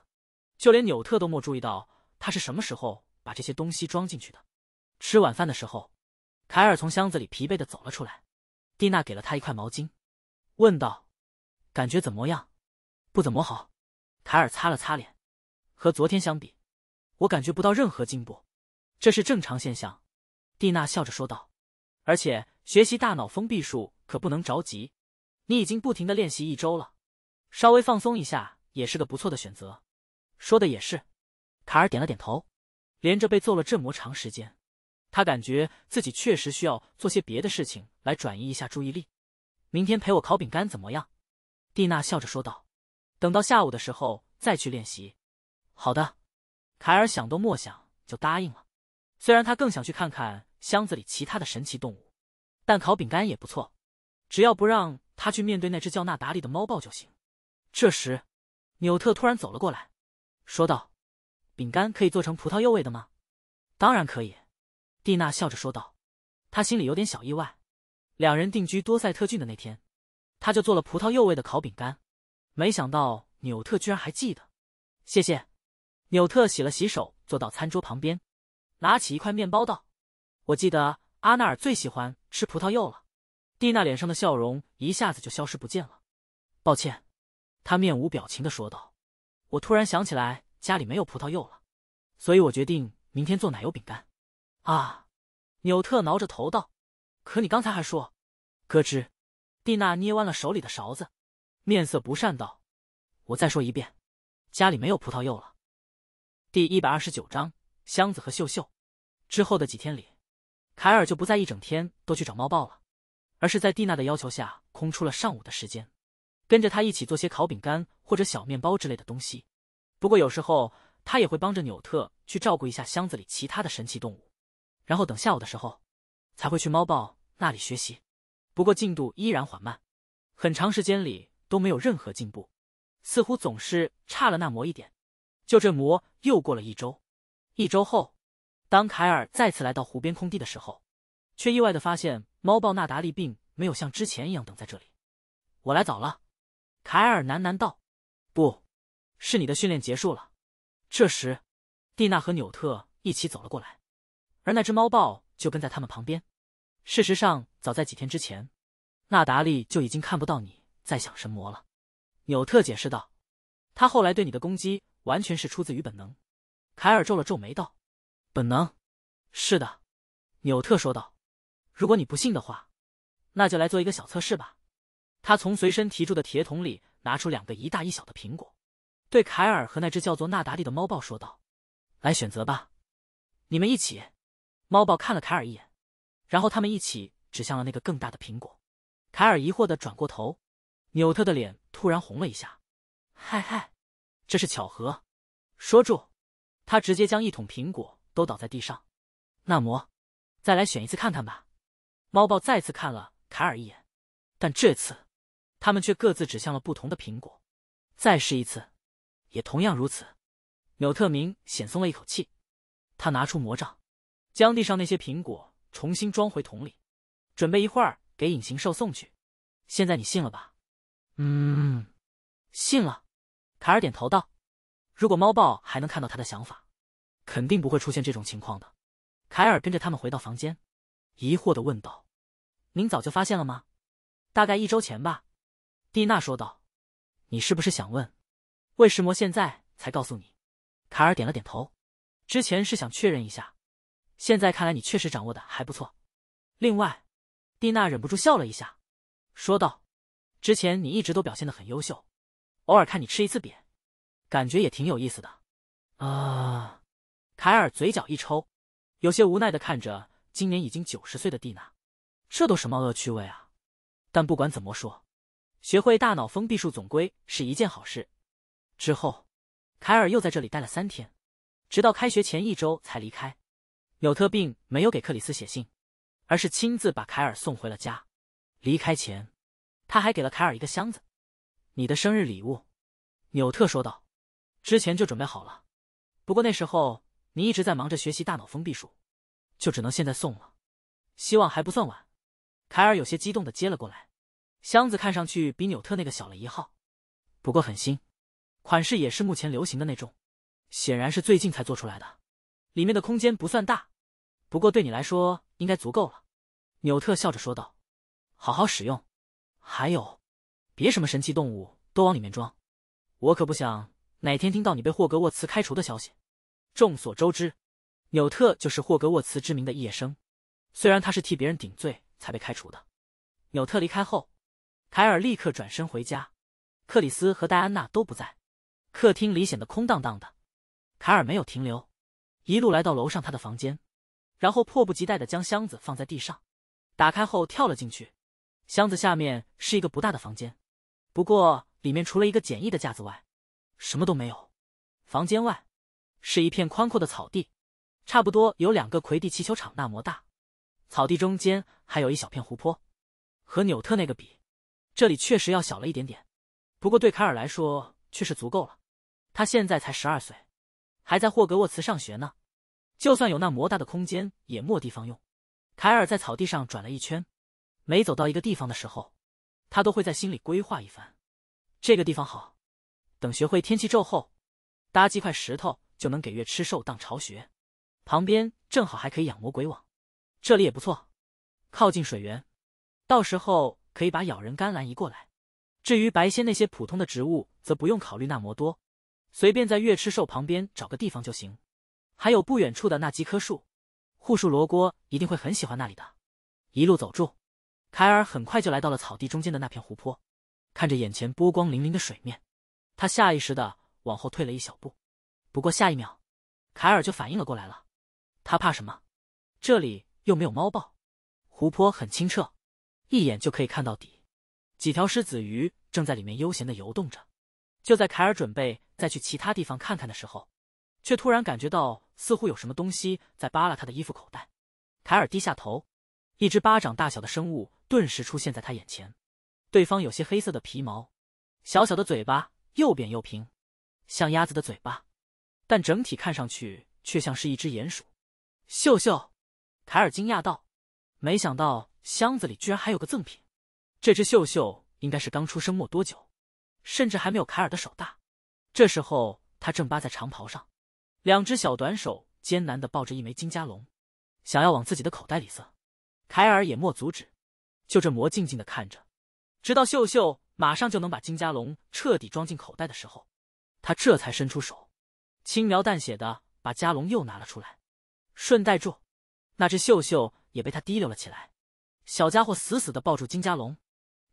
就连纽特都没注意到他是什么时候把这些东西装进去的。吃晚饭的时候，凯尔从箱子里疲惫的走了出来，蒂娜给了他一块毛巾，问道：“感觉怎么样？不怎么好。”凯尔擦了擦脸，和昨天相比，我感觉不到任何进步，这是正常现象。蒂娜笑着说道：“而且学习大脑封闭术可不能着急，你已经不停的练习一周了，稍微放松一下也是个不错的选择。”说的也是，卡尔点了点头。连着被揍了这么长时间，他感觉自己确实需要做些别的事情来转移一下注意力。明天陪我烤饼干怎么样？蒂娜笑着说道：“等到下午的时候再去练习。”好的，凯尔想都莫想就答应了。虽然他更想去看看。箱子里其他的神奇动物，但烤饼干也不错，只要不让他去面对那只叫纳达利的猫豹就行。这时，纽特突然走了过来，说道：“饼干可以做成葡萄柚味的吗？”“当然可以。”蒂娜笑着说道。她心里有点小意外。两人定居多塞特郡的那天，她就做了葡萄柚味的烤饼干，没想到纽特居然还记得。谢谢。纽特洗了洗手，坐到餐桌旁边，拿起一块面包道。我记得阿纳尔最喜欢吃葡萄柚了，蒂娜脸上的笑容一下子就消失不见了。抱歉，她面无表情的说道。我突然想起来家里没有葡萄柚了，所以我决定明天做奶油饼干。啊，纽特挠着头道。可你刚才还说，咯吱，蒂娜捏弯了手里的勺子，面色不善道。我再说一遍，家里没有葡萄柚了。第一百二十九章箱子和秀秀。之后的几天里。凯尔就不再一整天都去找猫豹了，而是在蒂娜的要求下空出了上午的时间，跟着他一起做些烤饼干或者小面包之类的东西。不过有时候他也会帮着纽特去照顾一下箱子里其他的神奇动物，然后等下午的时候才会去猫豹那里学习。不过进度依然缓慢，很长时间里都没有任何进步，似乎总是差了那么一点。就这魔又过了一周，一周后。当凯尔再次来到湖边空地的时候，却意外的发现猫豹纳达利并没有像之前一样等在这里。我来早了，凯尔喃喃道。不，是你的训练结束了。这时，蒂娜和纽特一起走了过来，而那只猫豹就跟在他们旁边。事实上，早在几天之前，纳达利就已经看不到你在想什么了。纽特解释道。他后来对你的攻击完全是出自于本能。凯尔皱了皱眉道。本能，是的，纽特说道：“如果你不信的话，那就来做一个小测试吧。”他从随身提住的铁桶里拿出两个一大一小的苹果，对凯尔和那只叫做纳达利的猫豹说道：“来选择吧，你们一起。”猫豹看了凯尔一眼，然后他们一起指向了那个更大的苹果。凯尔疑惑的转过头，纽特的脸突然红了一下。“嗨嗨，这是巧合。”说住，他直接将一桶苹果。都倒在地上，那么再来选一次看看吧。猫豹再次看了凯尔一眼，但这次，他们却各自指向了不同的苹果。再试一次，也同样如此。纽特明显松了一口气，他拿出魔杖，将地上那些苹果重新装回桶里，准备一会儿给隐形兽送去。现在你信了吧？嗯，信了。凯尔点头道：“如果猫豹还能看到他的想法。”肯定不会出现这种情况的，凯尔跟着他们回到房间，疑惑的问道：“您早就发现了吗？”大概一周前吧，蒂娜说道：“你是不是想问？”为什么现在才告诉你。凯尔点了点头：“之前是想确认一下，现在看来你确实掌握的还不错。”另外，蒂娜忍不住笑了一下，说道：“之前你一直都表现的很优秀，偶尔看你吃一次瘪，感觉也挺有意思的。”啊。凯尔嘴角一抽，有些无奈的看着今年已经九十岁的蒂娜，这都什么恶趣味啊！但不管怎么说，学会大脑封闭术总归是一件好事。之后，凯尔又在这里待了三天，直到开学前一周才离开。纽特并没有给克里斯写信，而是亲自把凯尔送回了家。离开前，他还给了凯尔一个箱子，你的生日礼物。”纽特说道，“之前就准备好了，不过那时候……你一直在忙着学习大脑封闭术，就只能现在送了。希望还不算晚。凯尔有些激动的接了过来，箱子看上去比纽特那个小了一号，不过很新，款式也是目前流行的那种，显然是最近才做出来的。里面的空间不算大，不过对你来说应该足够了。纽特笑着说道：“好好使用，还有，别什么神奇动物都往里面装，我可不想哪天听到你被霍格沃茨开除的消息。”众所周知，纽特就是霍格沃茨知名的毕业生，虽然他是替别人顶罪才被开除的。纽特离开后，凯尔立刻转身回家，克里斯和戴安娜都不在，客厅里显得空荡荡的。凯尔没有停留，一路来到楼上他的房间，然后迫不及待的将箱子放在地上，打开后跳了进去。箱子下面是一个不大的房间，不过里面除了一个简易的架子外，什么都没有。房间外。是一片宽阔的草地，差不多有两个魁地奇球场那么大。草地中间还有一小片湖泊，和纽特那个比，这里确实要小了一点点。不过对凯尔来说却是足够了。他现在才十二岁，还在霍格沃茨上学呢。就算有那魔大的空间，也没地方用。凯尔在草地上转了一圈，每走到一个地方的时候，他都会在心里规划一番。这个地方好，等学会天气骤后，搭几块石头。就能给月吃兽当巢穴，旁边正好还可以养魔鬼网，这里也不错，靠近水源，到时候可以把咬人甘蓝移过来。至于白仙那些普通的植物，则不用考虑那么多，随便在月吃兽旁边找个地方就行。还有不远处的那几棵树，护树罗锅一定会很喜欢那里的。一路走住，凯尔很快就来到了草地中间的那片湖泊，看着眼前波光粼粼的水面，他下意识的往后退了一小步。不过下一秒，凯尔就反应了过来。了，他怕什么？这里又没有猫豹，湖泊很清澈，一眼就可以看到底。几条狮子鱼正在里面悠闲的游动着。就在凯尔准备再去其他地方看看的时候，却突然感觉到似乎有什么东西在扒拉他的衣服口袋。凯尔低下头，一只巴掌大小的生物顿时出现在他眼前。对方有些黑色的皮毛，小小的嘴巴又扁又平，像鸭子的嘴巴。但整体看上去却像是一只鼹鼠，秀秀，凯尔惊讶道：“没想到箱子里居然还有个赠品，这只秀秀应该是刚出生没多久，甚至还没有凯尔的手大。这时候他正扒在长袍上，两只小短手艰难地抱着一枚金加龙，想要往自己的口袋里塞。凯尔也没阻止，就这魔静静地看着，直到秀秀马上就能把金加龙彻底装进口袋的时候，他这才伸出手。”轻描淡写的把加隆又拿了出来，顺带住，那只秀秀也被他提溜了起来。小家伙死死的抱住金加隆，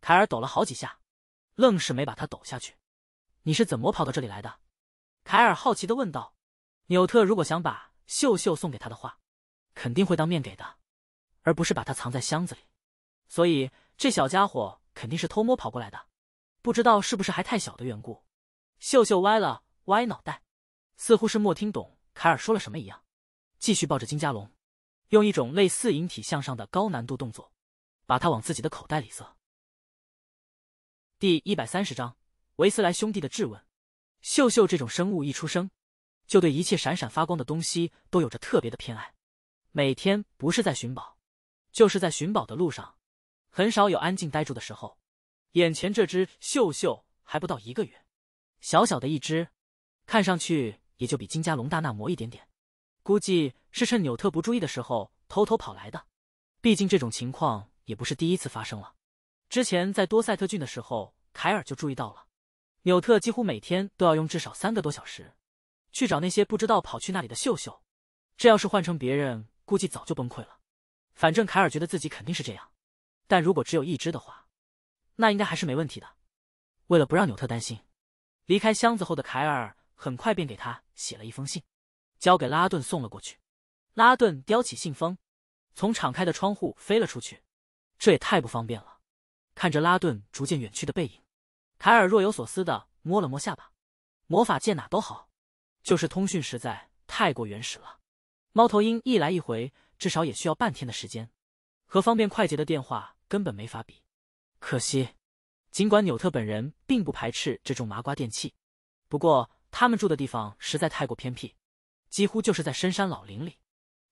凯尔抖了好几下，愣是没把他抖下去。你是怎么跑到这里来的？凯尔好奇的问道。纽特如果想把秀秀送给他的话，肯定会当面给的，而不是把他藏在箱子里。所以这小家伙肯定是偷摸跑过来的。不知道是不是还太小的缘故，秀秀歪了歪脑袋。似乎是没听懂凯尔说了什么一样，继续抱着金加龙，用一种类似引体向上的高难度动作，把它往自己的口袋里塞。第一百三十章维斯莱兄弟的质问。秀秀这种生物一出生，就对一切闪闪发光的东西都有着特别的偏爱，每天不是在寻宝，就是在寻宝的路上，很少有安静待住的时候。眼前这只秀秀还不到一个月，小小的一只，看上去。也就比金加隆大那模一点点，估计是趁纽特不注意的时候偷偷跑来的。毕竟这种情况也不是第一次发生了。之前在多塞特郡的时候，凯尔就注意到了，纽特几乎每天都要用至少三个多小时，去找那些不知道跑去那里的秀秀。这要是换成别人，估计早就崩溃了。反正凯尔觉得自己肯定是这样，但如果只有一只的话，那应该还是没问题的。为了不让纽特担心，离开箱子后的凯尔。很快便给他写了一封信，交给拉顿送了过去。拉顿叼起信封，从敞开的窗户飞了出去。这也太不方便了。看着拉顿逐渐远去的背影，凯尔若有所思的摸了摸下巴。魔法界哪都好，就是通讯实在太过原始了。猫头鹰一来一回，至少也需要半天的时间，和方便快捷的电话根本没法比。可惜，尽管纽特本人并不排斥这种麻瓜电器，不过。他们住的地方实在太过偏僻，几乎就是在深山老林里，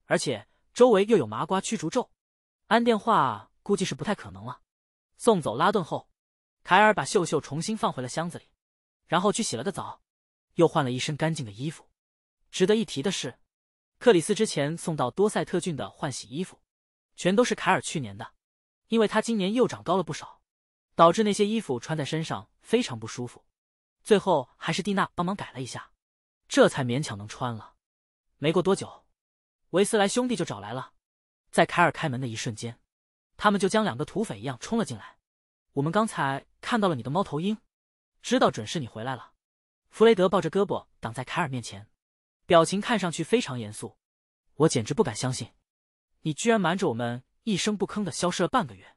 而且周围又有麻瓜驱逐咒，安电话估计是不太可能了。送走拉顿后，凯尔把秀秀重新放回了箱子里，然后去洗了个澡，又换了一身干净的衣服。值得一提的是，克里斯之前送到多塞特郡的换洗衣服，全都是凯尔去年的，因为他今年又长高了不少，导致那些衣服穿在身上非常不舒服。最后还是蒂娜帮忙改了一下，这才勉强能穿了。没过多久，维斯莱兄弟就找来了。在凯尔开门的一瞬间，他们就像两个土匪一样冲了进来。我们刚才看到了你的猫头鹰，知道准是你回来了。弗雷德抱着胳膊挡在凯尔面前，表情看上去非常严肃。我简直不敢相信，你居然瞒着我们一声不吭的消失了半个月。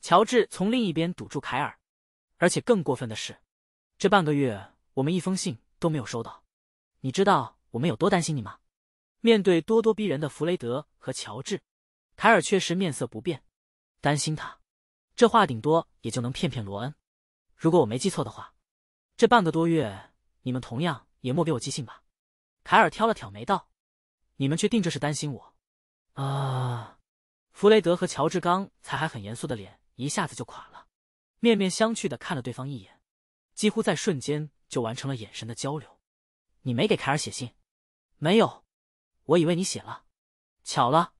乔治从另一边堵住凯尔，而且更过分的是。这半个月，我们一封信都没有收到，你知道我们有多担心你吗？面对咄咄逼人的弗雷德和乔治，凯尔确实面色不变。担心他，这话顶多也就能骗骗罗恩。如果我没记错的话，这半个多月你们同样也莫给我寄信吧？凯尔挑了挑眉道：“你们却定这是担心我？”啊！弗雷德和乔治刚才还很严肃的脸一下子就垮了，面面相觑的看了对方一眼。几乎在瞬间就完成了眼神的交流。你没给凯尔写信？没有，我以为你写了。巧了，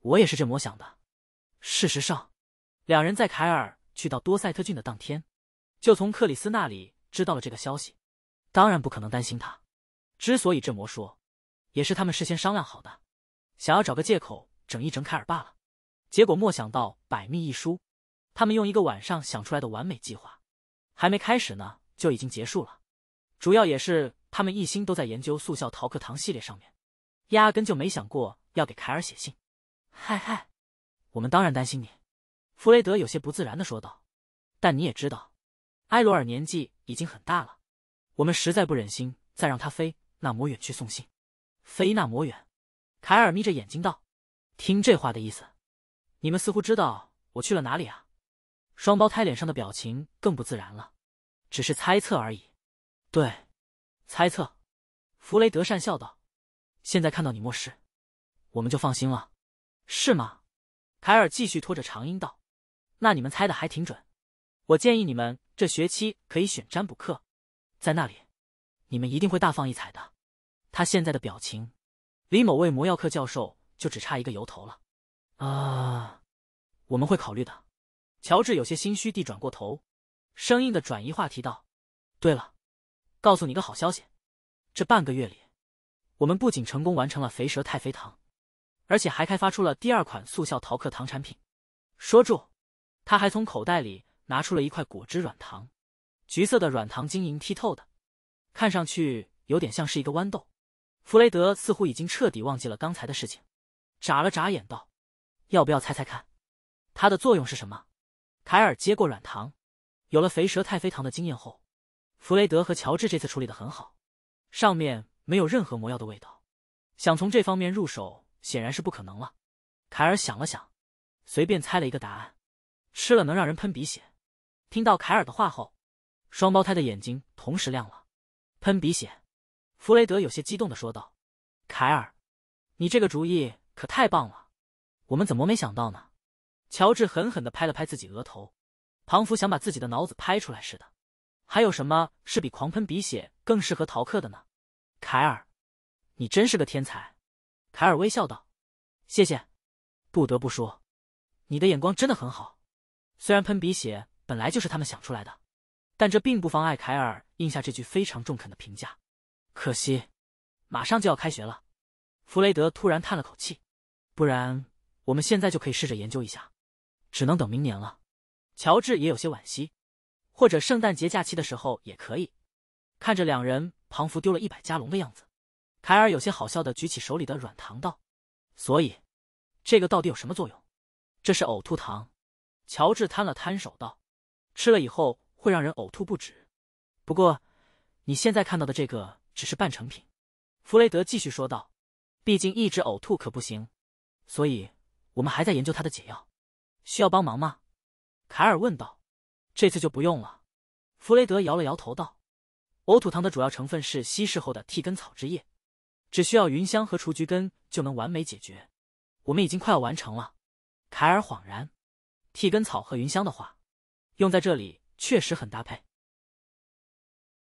我也是这么想的。事实上，两人在凯尔去到多塞特郡的当天，就从克里斯那里知道了这个消息。当然不可能担心他。之所以这么说，也是他们事先商量好的，想要找个借口整一整凯尔罢了。结果莫想到百密一疏，他们用一个晚上想出来的完美计划。还没开始呢，就已经结束了。主要也是他们一心都在研究速效逃课堂系列上面，压根就没想过要给凯尔写信。嗨嗨，我们当然担心你。弗雷德有些不自然的说道。但你也知道，埃罗尔年纪已经很大了，我们实在不忍心再让他飞那么远去送信。飞那么远？凯尔眯着眼睛道。听这话的意思，你们似乎知道我去了哪里啊？双胞胎脸上的表情更不自然了，只是猜测而已。对，猜测。弗雷德讪笑道：“现在看到你没事，我们就放心了，是吗？”凯尔继续拖着长音道：“那你们猜的还挺准，我建议你们这学期可以选占卜课，在那里，你们一定会大放异彩的。”他现在的表情，离某位魔药课教授就只差一个由头了。啊，我们会考虑的。乔治有些心虚地转过头，生硬的转移话题道：“对了，告诉你个好消息，这半个月里，我们不仅成功完成了肥蛇太妃糖，而且还开发出了第二款速效逃课糖产品。”说住，他还从口袋里拿出了一块果汁软糖，橘色的软糖晶莹剔透的，看上去有点像是一个豌豆。弗雷德似乎已经彻底忘记了刚才的事情，眨了眨眼道：“要不要猜猜看，它的作用是什么？”凯尔接过软糖，有了肥蛇太妃糖的经验后，弗雷德和乔治这次处理的很好，上面没有任何魔药的味道。想从这方面入手显然是不可能了。凯尔想了想，随便猜了一个答案：吃了能让人喷鼻血。听到凯尔的话后，双胞胎的眼睛同时亮了。喷鼻血，弗雷德有些激动的说道：“凯尔，你这个主意可太棒了，我们怎么没想到呢？”乔治狠狠地拍了拍自己额头，仿佛想把自己的脑子拍出来似的。还有什么是比狂喷鼻血更适合逃课的呢？凯尔，你真是个天才！凯尔微笑道：“谢谢。不得不说，你的眼光真的很好。虽然喷鼻血本来就是他们想出来的，但这并不妨碍凯尔应下这句非常中肯的评价。可惜，马上就要开学了。”弗雷德突然叹了口气：“不然我们现在就可以试着研究一下。”只能等明年了。乔治也有些惋惜，或者圣诞节假期的时候也可以。看着两人仿佛丢了一百加龙的样子，凯尔有些好笑的举起手里的软糖道：“所以，这个到底有什么作用？”“这是呕吐糖。”乔治摊了摊手道：“吃了以后会让人呕吐不止。不过，你现在看到的这个只是半成品。”弗雷德继续说道：“毕竟一直呕吐可不行，所以我们还在研究它的解药。”需要帮忙吗？凯尔问道。这次就不用了，弗雷德摇了摇头道。呕吐糖的主要成分是稀释后的替根草汁液，只需要云香和雏菊根就能完美解决。我们已经快要完成了。凯尔恍然，替根草和云香的话，用在这里确实很搭配。